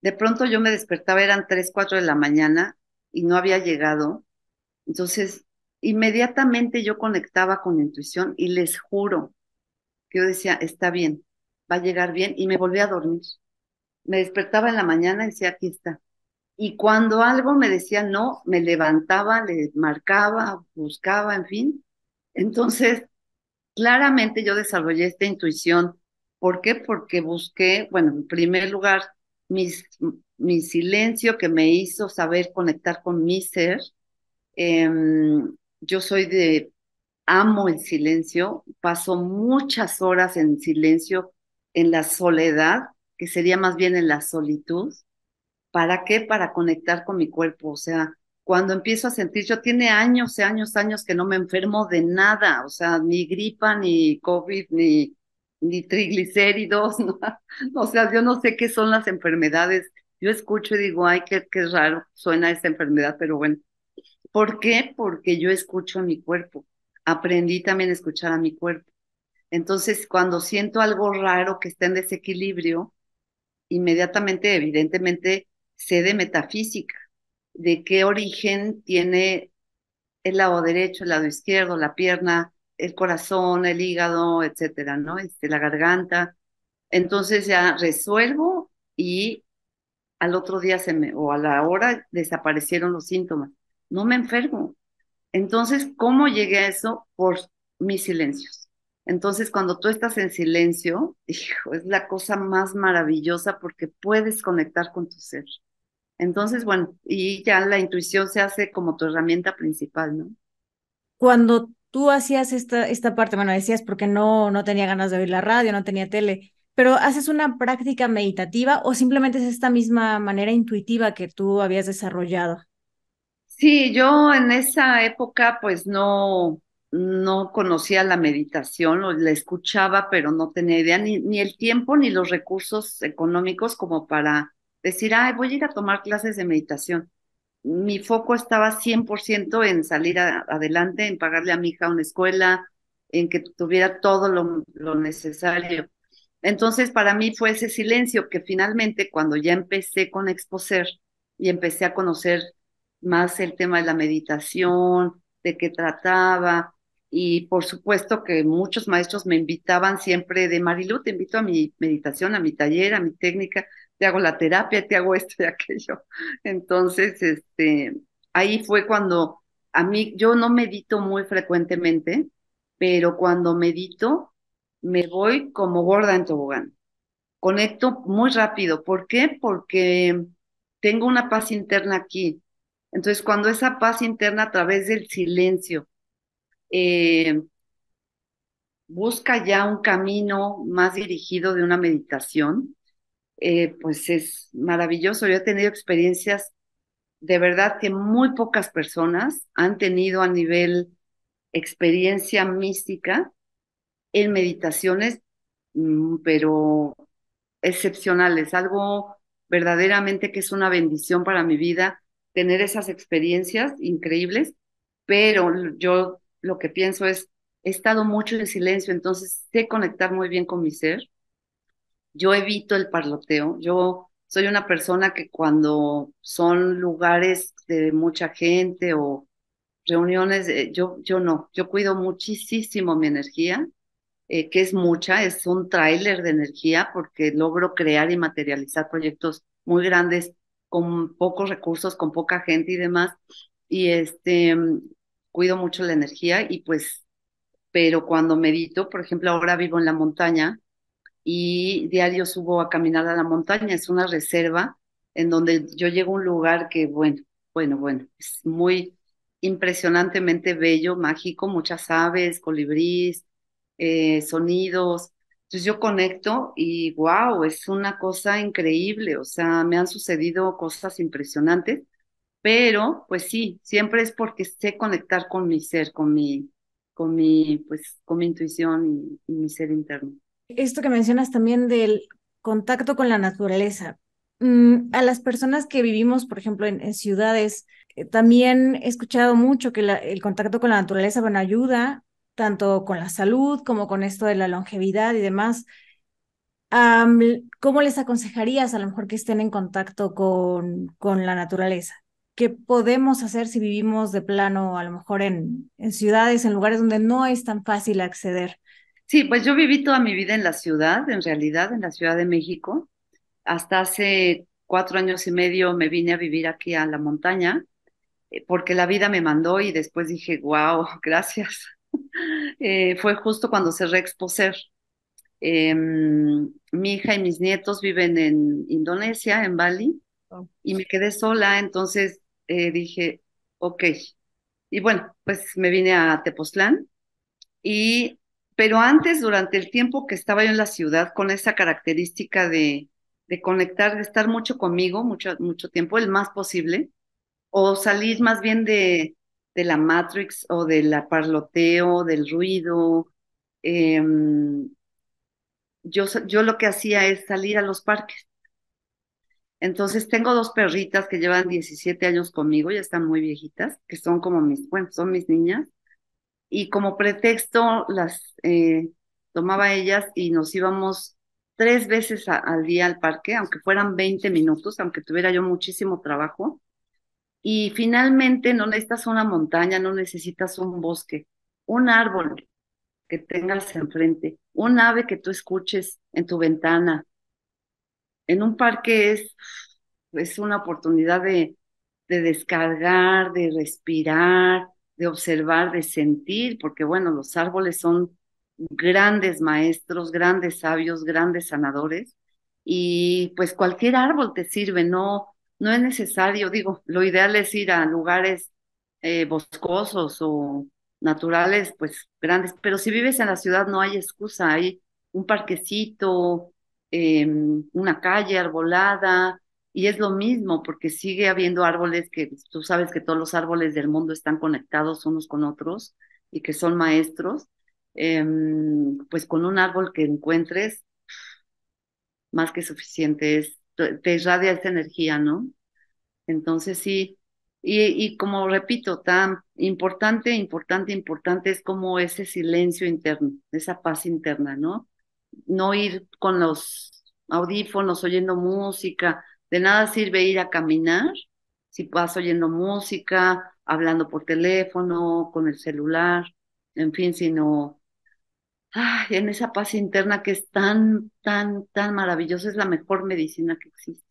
De pronto yo me despertaba, eran 3, 4 de la mañana y no había llegado, entonces inmediatamente yo conectaba con intuición y les juro que yo decía, está bien, va a llegar bien y me volví a dormir. Me despertaba en la mañana y decía, aquí está, y cuando algo me decía no, me levantaba, le marcaba, buscaba, en fin. Entonces, claramente yo desarrollé esta intuición. ¿Por qué? Porque busqué, bueno, en primer lugar, mis, mi silencio que me hizo saber conectar con mi ser. Em, yo soy de, amo el silencio, paso muchas horas en silencio, en la soledad, que sería más bien en la solitud. ¿Para qué? Para conectar con mi cuerpo. O sea, cuando empiezo a sentir, yo tiene años, años, años que no me enfermo de nada. O sea, ni gripa, ni COVID, ni, triglicéridos. ¿no? O sea, yo no sé qué son las enfermedades. Yo escucho y digo, ay, qué, qué raro suena esa enfermedad, pero bueno. ¿Por qué? Porque yo escucho a mi cuerpo. Aprendí también a escuchar a mi cuerpo. Entonces, cuando siento algo raro que está en desequilibrio, inmediatamente, evidentemente, sede de metafísica, de qué origen tiene el lado derecho, el lado izquierdo, la pierna, el corazón, el hígado, etcétera, ¿no? Este, la garganta. Entonces ya resuelvo y al otro día se me, o a la hora desaparecieron los síntomas. No me enfermo. Entonces, ¿cómo llegué a eso? Por mis silencios. Entonces, cuando tú estás en silencio, hijo, es la cosa más maravillosa porque puedes conectar con tu ser. Entonces, bueno, y ya la intuición se hace como tu herramienta principal, ¿no? Cuando tú hacías esta, esta parte, bueno, decías porque no, no tenía ganas de oír la radio, no tenía tele, pero ¿haces una práctica meditativa o simplemente es esta misma manera intuitiva que tú habías desarrollado? Sí, yo en esa época pues no, no conocía la meditación, o la escuchaba, pero no tenía idea ni, el tiempo ni los recursos económicos como para decir, ay, voy a ir a tomar clases de meditación. Mi foco estaba 100% en salir adelante, en pagarle a mi hija una escuela, en que tuviera todo lo, lo necesario. Entonces, para mí fue ese silencio que finalmente, cuando ya empecé con Exposer y empecé a conocer más el tema de la meditación, de qué trataba, y por supuesto que muchos maestros me invitaban siempre de Marilu, te invito a mi meditación, a mi taller, a mi técnica, te hago la terapia, te hago esto y aquello. Entonces, este, ahí fue cuando a mí, yo no medito muy frecuentemente, pero cuando medito, me voy como gorda en tobogán. Conecto muy rápido. ¿Por qué? Porque tengo una paz interna aquí. Entonces, cuando esa paz interna a través del silencio, eh, busca ya un camino más dirigido de una meditación, eh, pues es maravilloso. Yo he tenido experiencias de verdad que muy pocas personas han tenido a nivel experiencia mística en meditaciones, mm, pero excepcionales, algo verdaderamente que es una bendición para mi vida tener esas experiencias increíbles, pero yo lo que pienso es, he estado mucho en silencio, entonces sé conectar muy bien con mi ser. Yo evito el parloteo. Yo soy una persona que cuando son lugares de mucha gente o reuniones, eh, yo, yo no, yo cuido muchísimo mi energía, eh, que es mucha, es un tráiler de energía porque logro crear y materializar proyectos muy grandes con pocos recursos, con poca gente y demás. Y este, cuido mucho la energía y pues, pero cuando medito, por ejemplo, ahora vivo en la montaña y diario subo a caminar a la montaña, es una reserva en donde yo llego a un lugar que, bueno, bueno, bueno, es muy impresionantemente bello, mágico, muchas aves, colibríes, eh, sonidos. Entonces yo conecto y wow, es una cosa increíble, o sea, me han sucedido cosas impresionantes pero pues sí, siempre es porque sé conectar con mi ser, con mi, con mi, pues, con mi intuición y, mi ser interno. Esto que mencionas también del contacto con la naturaleza. Mm, a las personas que vivimos, por ejemplo, en, ciudades, eh, también he escuchado mucho que el contacto con la naturaleza, bueno, ayuda tanto con la salud como con esto de la longevidad y demás. ¿Cómo les aconsejarías a lo mejor que estén en contacto con, con la naturaleza? ¿Qué podemos hacer si vivimos de plano, a lo mejor en, en, ciudades, en lugares donde no es tan fácil acceder. Sí, pues yo viví toda mi vida en la ciudad, en realidad, en la Ciudad de México. Hasta hace cuatro años y medio me vine a vivir aquí a la montaña, eh, porque la vida me mandó y después dije, wow, gracias. Eh, fue justo cuando cerré Exposer. Em, mi hija y mis nietos viven en Indonesia, en Bali, ah. y me quedé sola, entonces eh, dije, ok. Y bueno, pues me vine a Tepoztlán y, pero antes, durante el tiempo que estaba yo en la ciudad, con esa característica de, conectar, de estar mucho conmigo, mucho, mucho tiempo, el más posible, o salir más bien de, de la Matrix o del parloteo, del ruido. Em, yo, yo lo que hacía es salir a los parques entonces tengo dos perritas que llevan 17 años conmigo, ya están muy viejitas, que son como mis, bueno, son mis niñas. Y como pretexto las eh, tomaba ellas y nos íbamos tres veces al día al parque, aunque fueran 20 minutos, aunque tuviera yo muchísimo trabajo. Y finalmente no necesitas una montaña, no necesitas un bosque, un árbol que tengas enfrente, un ave que tú escuches en tu ventana, en un parque es, es una oportunidad de, descargar, de respirar, de observar, de sentir, porque bueno, los árboles son grandes maestros, grandes sabios, grandes sanadores, y pues cualquier árbol te sirve, no, no es necesario, digo, lo ideal es ir a lugares eh, boscosos o naturales, pues grandes, pero si vives en la ciudad no hay excusa, hay un parquecito, Em, una calle arbolada, y es lo mismo porque sigue habiendo árboles que tú sabes que todos los árboles del mundo están conectados unos con otros y que son maestros. Em, pues con un árbol que encuentres, más que suficiente, es, te irradia esta energía, ¿no? Entonces sí, y, y, como repito, tan importante, importante, importante es como ese silencio interno, esa paz interna, ¿no? no ir con los audífonos oyendo música, de nada sirve ir a caminar si vas oyendo música, hablando por teléfono, con el celular, en fin, sino en esa paz interna que es tan, tan, tan maravillosa, es la mejor medicina que existe.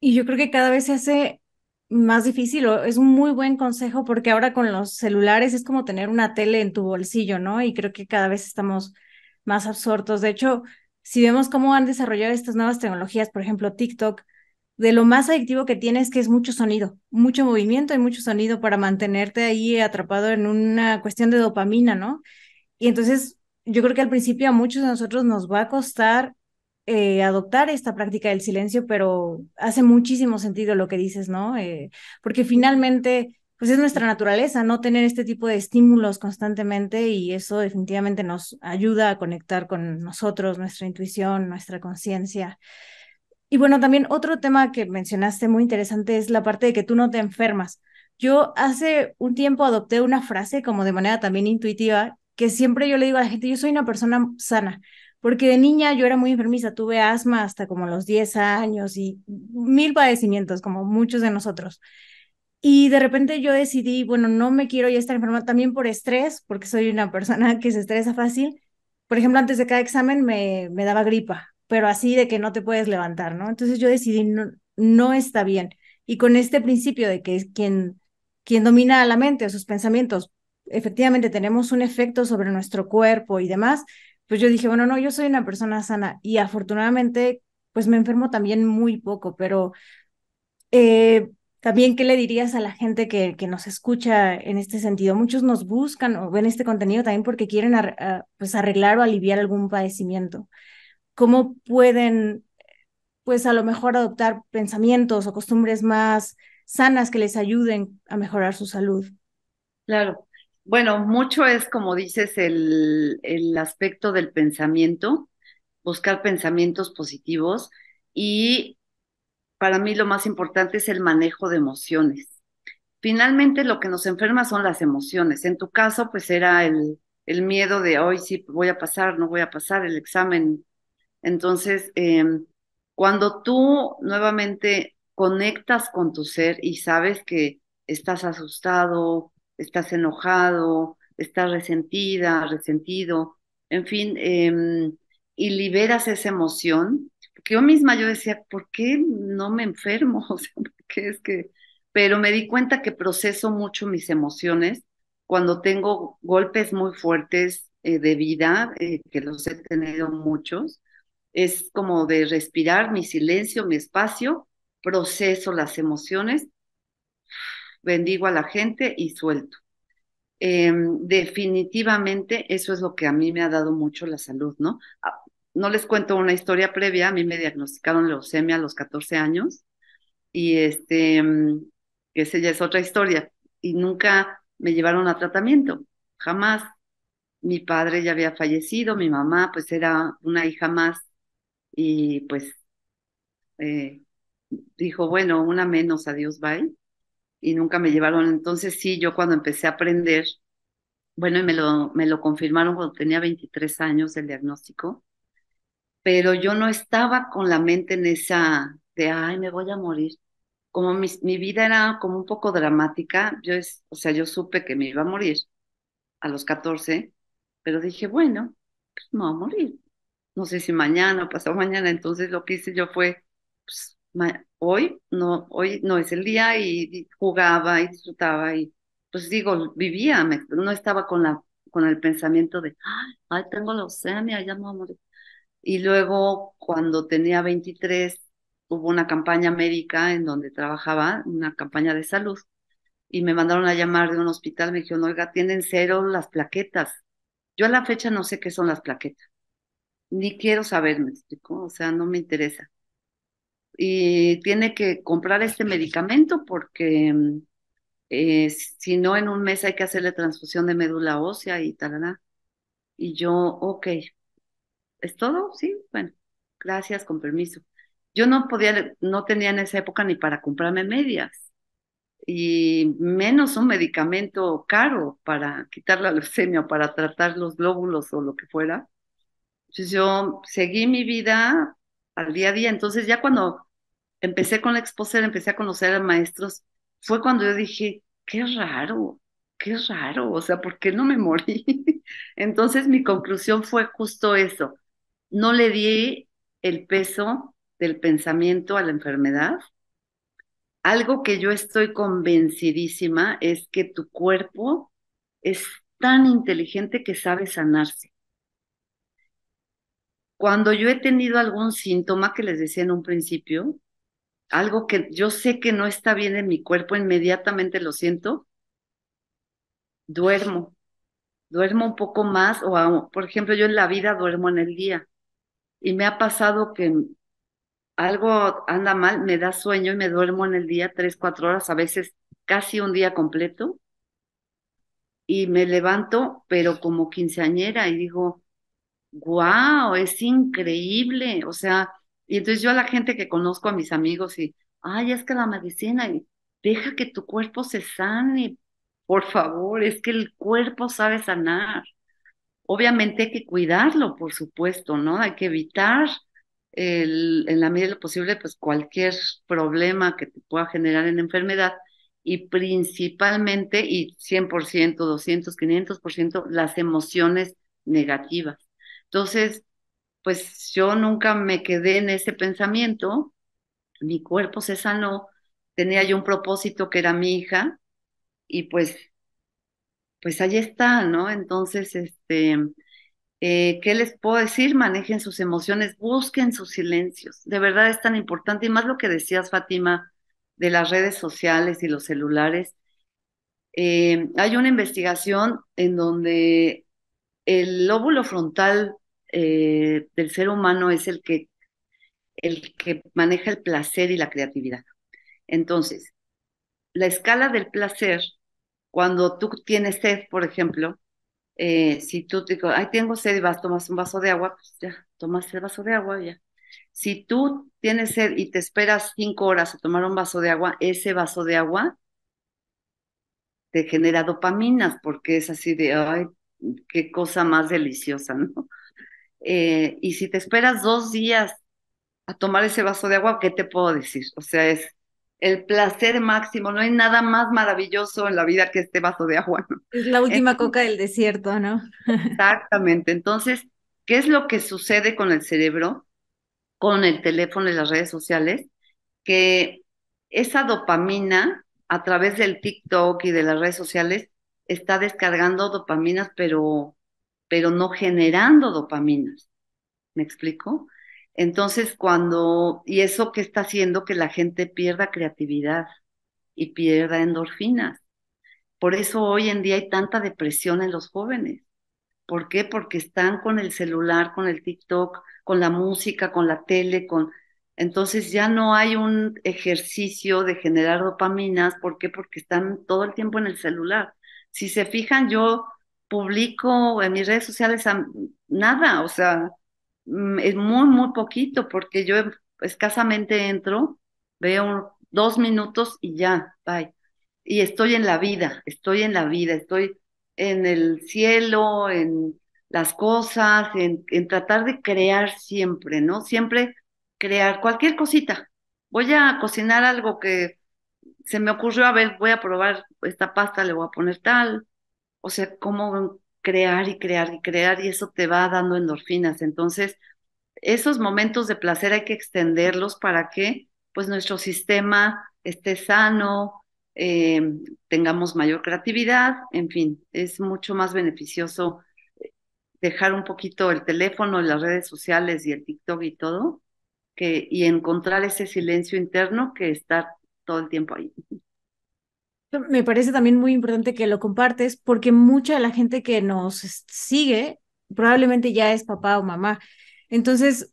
Y yo creo que cada vez se hace más difícil, es un muy buen consejo porque ahora con los celulares es como tener una tele en tu bolsillo, ¿no? Y creo que cada vez estamos más absortos. De hecho, si vemos cómo han desarrollado estas nuevas tecnologías, por ejemplo, TikTok, de lo más adictivo que tiene es que es mucho sonido, mucho movimiento y mucho sonido para mantenerte ahí atrapado en una cuestión de dopamina, ¿no? Y entonces yo creo que al principio a muchos de nosotros nos va a costar eh, adoptar esta práctica del silencio, pero hace muchísimo sentido lo que dices, ¿no? Eh, porque finalmente pues es nuestra naturaleza, no tener este tipo de estímulos constantemente y eso definitivamente nos ayuda a conectar con nosotros, nuestra intuición, nuestra conciencia. Y bueno, también otro tema que mencionaste muy interesante es la parte de que tú no te enfermas. Yo hace un tiempo adopté una frase como de manera también intuitiva que siempre yo le digo a la gente, yo soy una persona sana, porque de niña yo era muy enfermiza, tuve asma hasta como los 10 años y mil padecimientos, como muchos de nosotros. Y de repente yo decidí, bueno, no me quiero ya estar enferma también por estrés, porque soy una persona que se estresa fácil. Por ejemplo, antes de cada examen me, me daba gripa, pero así de que no te puedes levantar, ¿no? Entonces yo decidí, no, no está bien. Y con este principio de que es quien, quien domina la mente o sus pensamientos, efectivamente tenemos un efecto sobre nuestro cuerpo y demás, pues yo dije, bueno, no, yo soy una persona sana y afortunadamente, pues me enfermo también muy poco, pero eh, también, ¿qué le dirías a la gente que, que nos escucha en este sentido? Muchos nos buscan o ven este contenido también porque quieren ah, pues arreglar o aliviar algún padecimiento. ¿Cómo pueden, pues a lo mejor, adoptar pensamientos o costumbres más sanas que les ayuden a mejorar su salud? Claro. Bueno, mucho es, como dices, el, el aspecto del pensamiento, buscar pensamientos positivos y para mí lo más importante es el manejo de emociones. Finalmente lo que nos enferma son las emociones. En tu caso, pues era el, miedo de hoy sí voy a pasar, no voy a pasar el examen. Entonces, em, cuando tú nuevamente conectas con tu ser y sabes que estás asustado, estás enojado, estás resentida, resentido, en fin, em, y liberas esa emoción, yo misma yo decía, ¿por qué no me enfermo? O sea, ¿qué es que...? Pero me di cuenta que proceso mucho mis emociones cuando tengo golpes muy fuertes eh, de vida, eh, que los he tenido muchos. Es como de respirar mi silencio, mi espacio, proceso las emociones, bendigo a la gente y suelto. Em, definitivamente eso es lo que a mí me ha dado mucho la salud, ¿no? Ah, no les cuento una historia previa, a mí me diagnosticaron leucemia a los 14 años y este, que esa ya es otra historia. Y nunca me llevaron a tratamiento, jamás. Mi padre ya había fallecido, mi mamá pues era una hija más y pues eh, dijo, bueno, una menos, adiós, bye. Y nunca me llevaron. Entonces sí, yo cuando empecé a aprender, bueno, y me lo, me lo confirmaron cuando tenía 23 años el diagnóstico, pero yo no estaba con la mente en esa de, ay, me voy a morir. Como mi, vida era como un poco dramática, yo o sea, yo supe que me iba a morir a los 14, pero dije, bueno, pues me voy a morir. No sé si mañana o pasado mañana, entonces lo que hice yo fue, pues, hoy no, hoy no es el día y, jugaba y disfrutaba y pues digo, vivía, no estaba con, la, con el pensamiento de, ay, tengo leucemia, ya me voy a morir. Y luego, cuando tenía 23, hubo una campaña médica en donde trabajaba, una campaña de salud, y me mandaron a llamar de un hospital, me dijeron, oiga, tienen cero las plaquetas. Yo a la fecha no sé qué son las plaquetas, ni quiero saber, me explico, o sea, no me interesa. Y tiene que comprar este medicamento porque mm, eh, si no, en un mes hay que hacerle transfusión de médula ósea y tal, y yo, ok, ¿Es todo? Sí, bueno, gracias, con permiso. Yo no podía, no tenía en esa época ni para comprarme medias y menos un medicamento caro para quitar la leucemia o para tratar los glóbulos o lo que fuera. Entonces yo seguí mi vida al día a día. Entonces ya cuando empecé con la exposer, empecé a conocer a maestros, fue cuando yo dije, qué raro, qué raro, o sea, ¿por qué no me morí? Entonces mi conclusión fue justo eso, no le di el peso del pensamiento a la enfermedad. Algo que yo estoy convencidísima es que tu cuerpo es tan inteligente que sabe sanarse. Cuando yo he tenido algún síntoma que les decía en un principio, algo que yo sé que no está bien en mi cuerpo, inmediatamente lo siento, duermo, duermo un poco más, o por ejemplo yo en la vida duermo en el día, y me ha pasado que algo anda mal, me da sueño y me duermo en el día tres, cuatro horas, a veces casi un día completo. Y me levanto, pero como quinceañera, y digo, wow, es increíble. O sea, y entonces yo a la gente que conozco, a mis amigos, y, ay, es que la medicina, deja que tu cuerpo se sane, por favor, es que el cuerpo sabe sanar. Obviamente hay que cuidarlo, por supuesto, ¿no? Hay que evitar el, en la medida de lo posible pues cualquier problema que te pueda generar en enfermedad y principalmente, y 100%, 200, 500%, las emociones negativas. Entonces, pues yo nunca me quedé en ese pensamiento, mi cuerpo se sanó, tenía yo un propósito que era mi hija, y pues pues ahí está, ¿no? Entonces, este, eh, ¿qué les puedo decir? Manejen sus emociones, busquen sus silencios. De verdad es tan importante y más lo que decías, Fátima, de las redes sociales y los celulares. Eh, hay una investigación en donde el lóbulo frontal eh, del ser humano es el que, el que maneja el placer y la creatividad. Entonces, la escala del placer cuando tú tienes sed, por ejemplo, eh, si tú te digo, ay, tengo sed y vas, tomas un vaso de agua, pues ya, tomas el vaso de agua, ya. Si tú tienes sed y te esperas cinco horas a tomar un vaso de agua, ese vaso de agua te genera dopaminas porque es así de, ay, qué cosa más deliciosa, ¿no? Eh, y si te esperas dos días a tomar ese vaso de agua, ¿qué te puedo decir? O sea, es el placer máximo, no hay nada más maravilloso en la vida que este vaso de agua. Es la última coca del desierto, ¿no? exactamente. Entonces, ¿qué es lo que sucede con el cerebro, con el teléfono y las redes sociales? Que esa dopamina a través del TikTok y de las redes sociales está descargando dopaminas, pero, pero no generando dopaminas. ¿Me explico? Entonces, cuando, y eso que está haciendo que la gente pierda creatividad y pierda endorfinas. Por eso hoy en día hay tanta depresión en los jóvenes. ¿Por qué? Porque están con el celular, con el TikTok, con la música, con la tele, con... Entonces ya no hay un ejercicio de generar dopaminas. ¿Por qué? Porque están todo el tiempo en el celular. Si se fijan, yo publico en mis redes sociales nada, o sea, Mm, es muy, muy poquito, porque yo em, escasamente entro, veo dos minutos y ya, bye. Y estoy en la vida, estoy en la vida, estoy en el cielo, en las cosas, en, en tratar de crear siempre, ¿no? Siempre crear cualquier cosita. Voy a cocinar algo que se me ocurrió, a ver, voy a probar esta pasta, le voy a poner tal. O sea, como crear y crear y crear y eso te va dando endorfinas. Entonces, esos momentos de placer hay que extenderlos para que pues nuestro sistema esté sano, em, tengamos mayor creatividad, en fin, es mucho más beneficioso eh, dejar un poquito el teléfono, las redes sociales y el TikTok y todo, que, y encontrar ese silencio interno que estar todo el tiempo ahí. Me parece también muy importante que lo compartes porque mucha de la gente que nos sigue probablemente ya es papá o mamá. Entonces,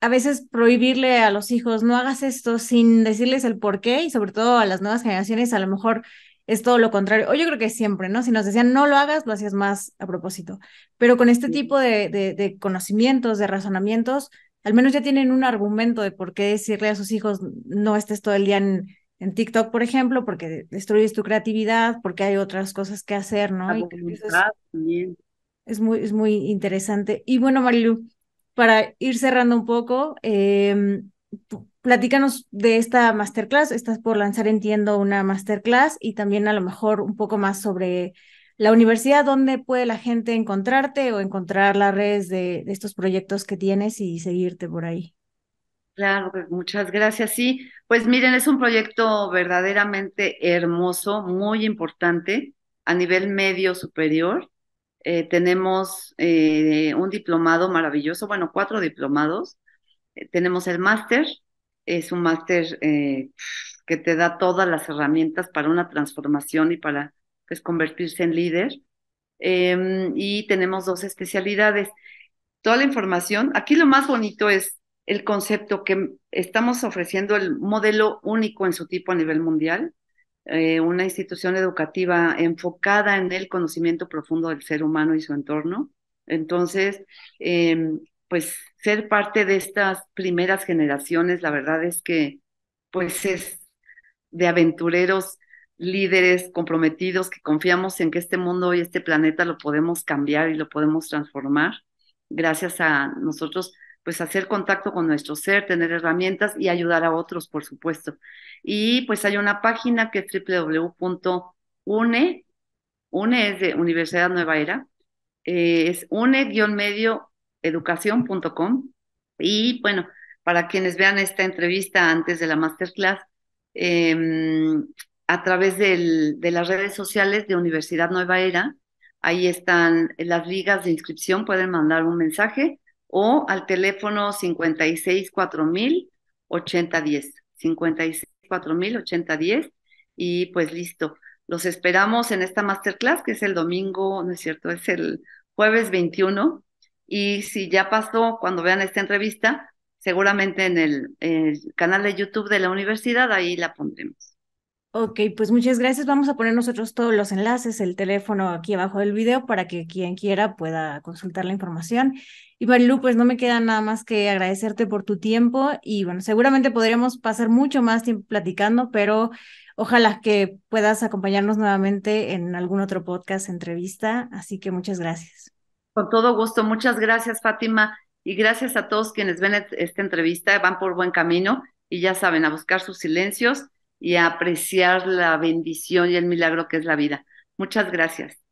a veces prohibirle a los hijos, no hagas esto sin decirles el por qué y sobre todo a las nuevas generaciones, a lo mejor es todo lo contrario. O yo creo que siempre, ¿no? Si nos decían no lo hagas, lo hacías más a propósito. Pero con este tipo de, de, conocimientos, de razonamientos, al menos ya tienen un argumento de por qué decirle a sus hijos no estés todo el día en, en TikTok, por ejemplo, porque destruyes tu creatividad, porque hay otras cosas que hacer, ¿no? es, muy, es muy interesante. Y bueno, Marilu, para ir cerrando un poco, em, platícanos de esta masterclass. Estás por lanzar, entiendo, una masterclass y también a lo mejor un poco más sobre la universidad, dónde puede la gente encontrarte o encontrar las redes de estos proyectos que tienes y seguirte por ahí. Claro, pues, muchas gracias. Sí, pues miren, es un proyecto verdaderamente hermoso, muy importante a nivel medio superior. Eh, tenemos eh, un diplomado maravilloso, bueno, cuatro diplomados. Eh, tenemos el máster, es un máster que te da todas las herramientas para una transformación y para pues, convertirse en líder. Em, y tenemos dos especialidades. Toda la información, aquí lo más bonito es el concepto que estamos ofreciendo el modelo único en su tipo a nivel mundial, eh, una institución educativa enfocada en el conocimiento profundo del ser humano y su entorno. Entonces, em, pues ser parte de estas primeras generaciones, la verdad es que pues es de aventureros, líderes comprometidos que confiamos en que este mundo y este planeta lo podemos cambiar y lo podemos transformar gracias a nosotros pues hacer contacto con nuestro ser, tener herramientas y ayudar a otros, por supuesto. Y pues hay una página que es www.une, une es de Universidad Nueva Era, eh, es une-medioeducación.com. Y bueno, para quienes vean esta entrevista antes de la masterclass, em, a través de las redes sociales de Universidad Nueva Era, ahí están las ligas de inscripción, pueden mandar un mensaje o al teléfono 56 y pues listo. Los esperamos en esta masterclass que es el domingo, no es cierto, es el jueves 21 y si ya pasó cuando vean esta entrevista, seguramente en el, el canal de YouTube de la universidad ahí la pondremos. Ok, pues muchas gracias. Vamos a poner nosotros todos los enlaces, el teléfono aquí abajo del video para que quien quiera pueda consultar la información. Y Marilu, pues no me queda nada más que agradecerte por tu tiempo y bueno, seguramente podríamos pasar mucho más tiempo platicando, pero ojalá que puedas acompañarnos nuevamente en algún otro podcast, entrevista. Así que muchas gracias. Con todo gusto, muchas gracias Fátima y gracias a todos quienes ven esta entrevista, van por buen camino y ya saben, a buscar sus silencios y a apreciar la bendición y el milagro que es la vida. Muchas gracias.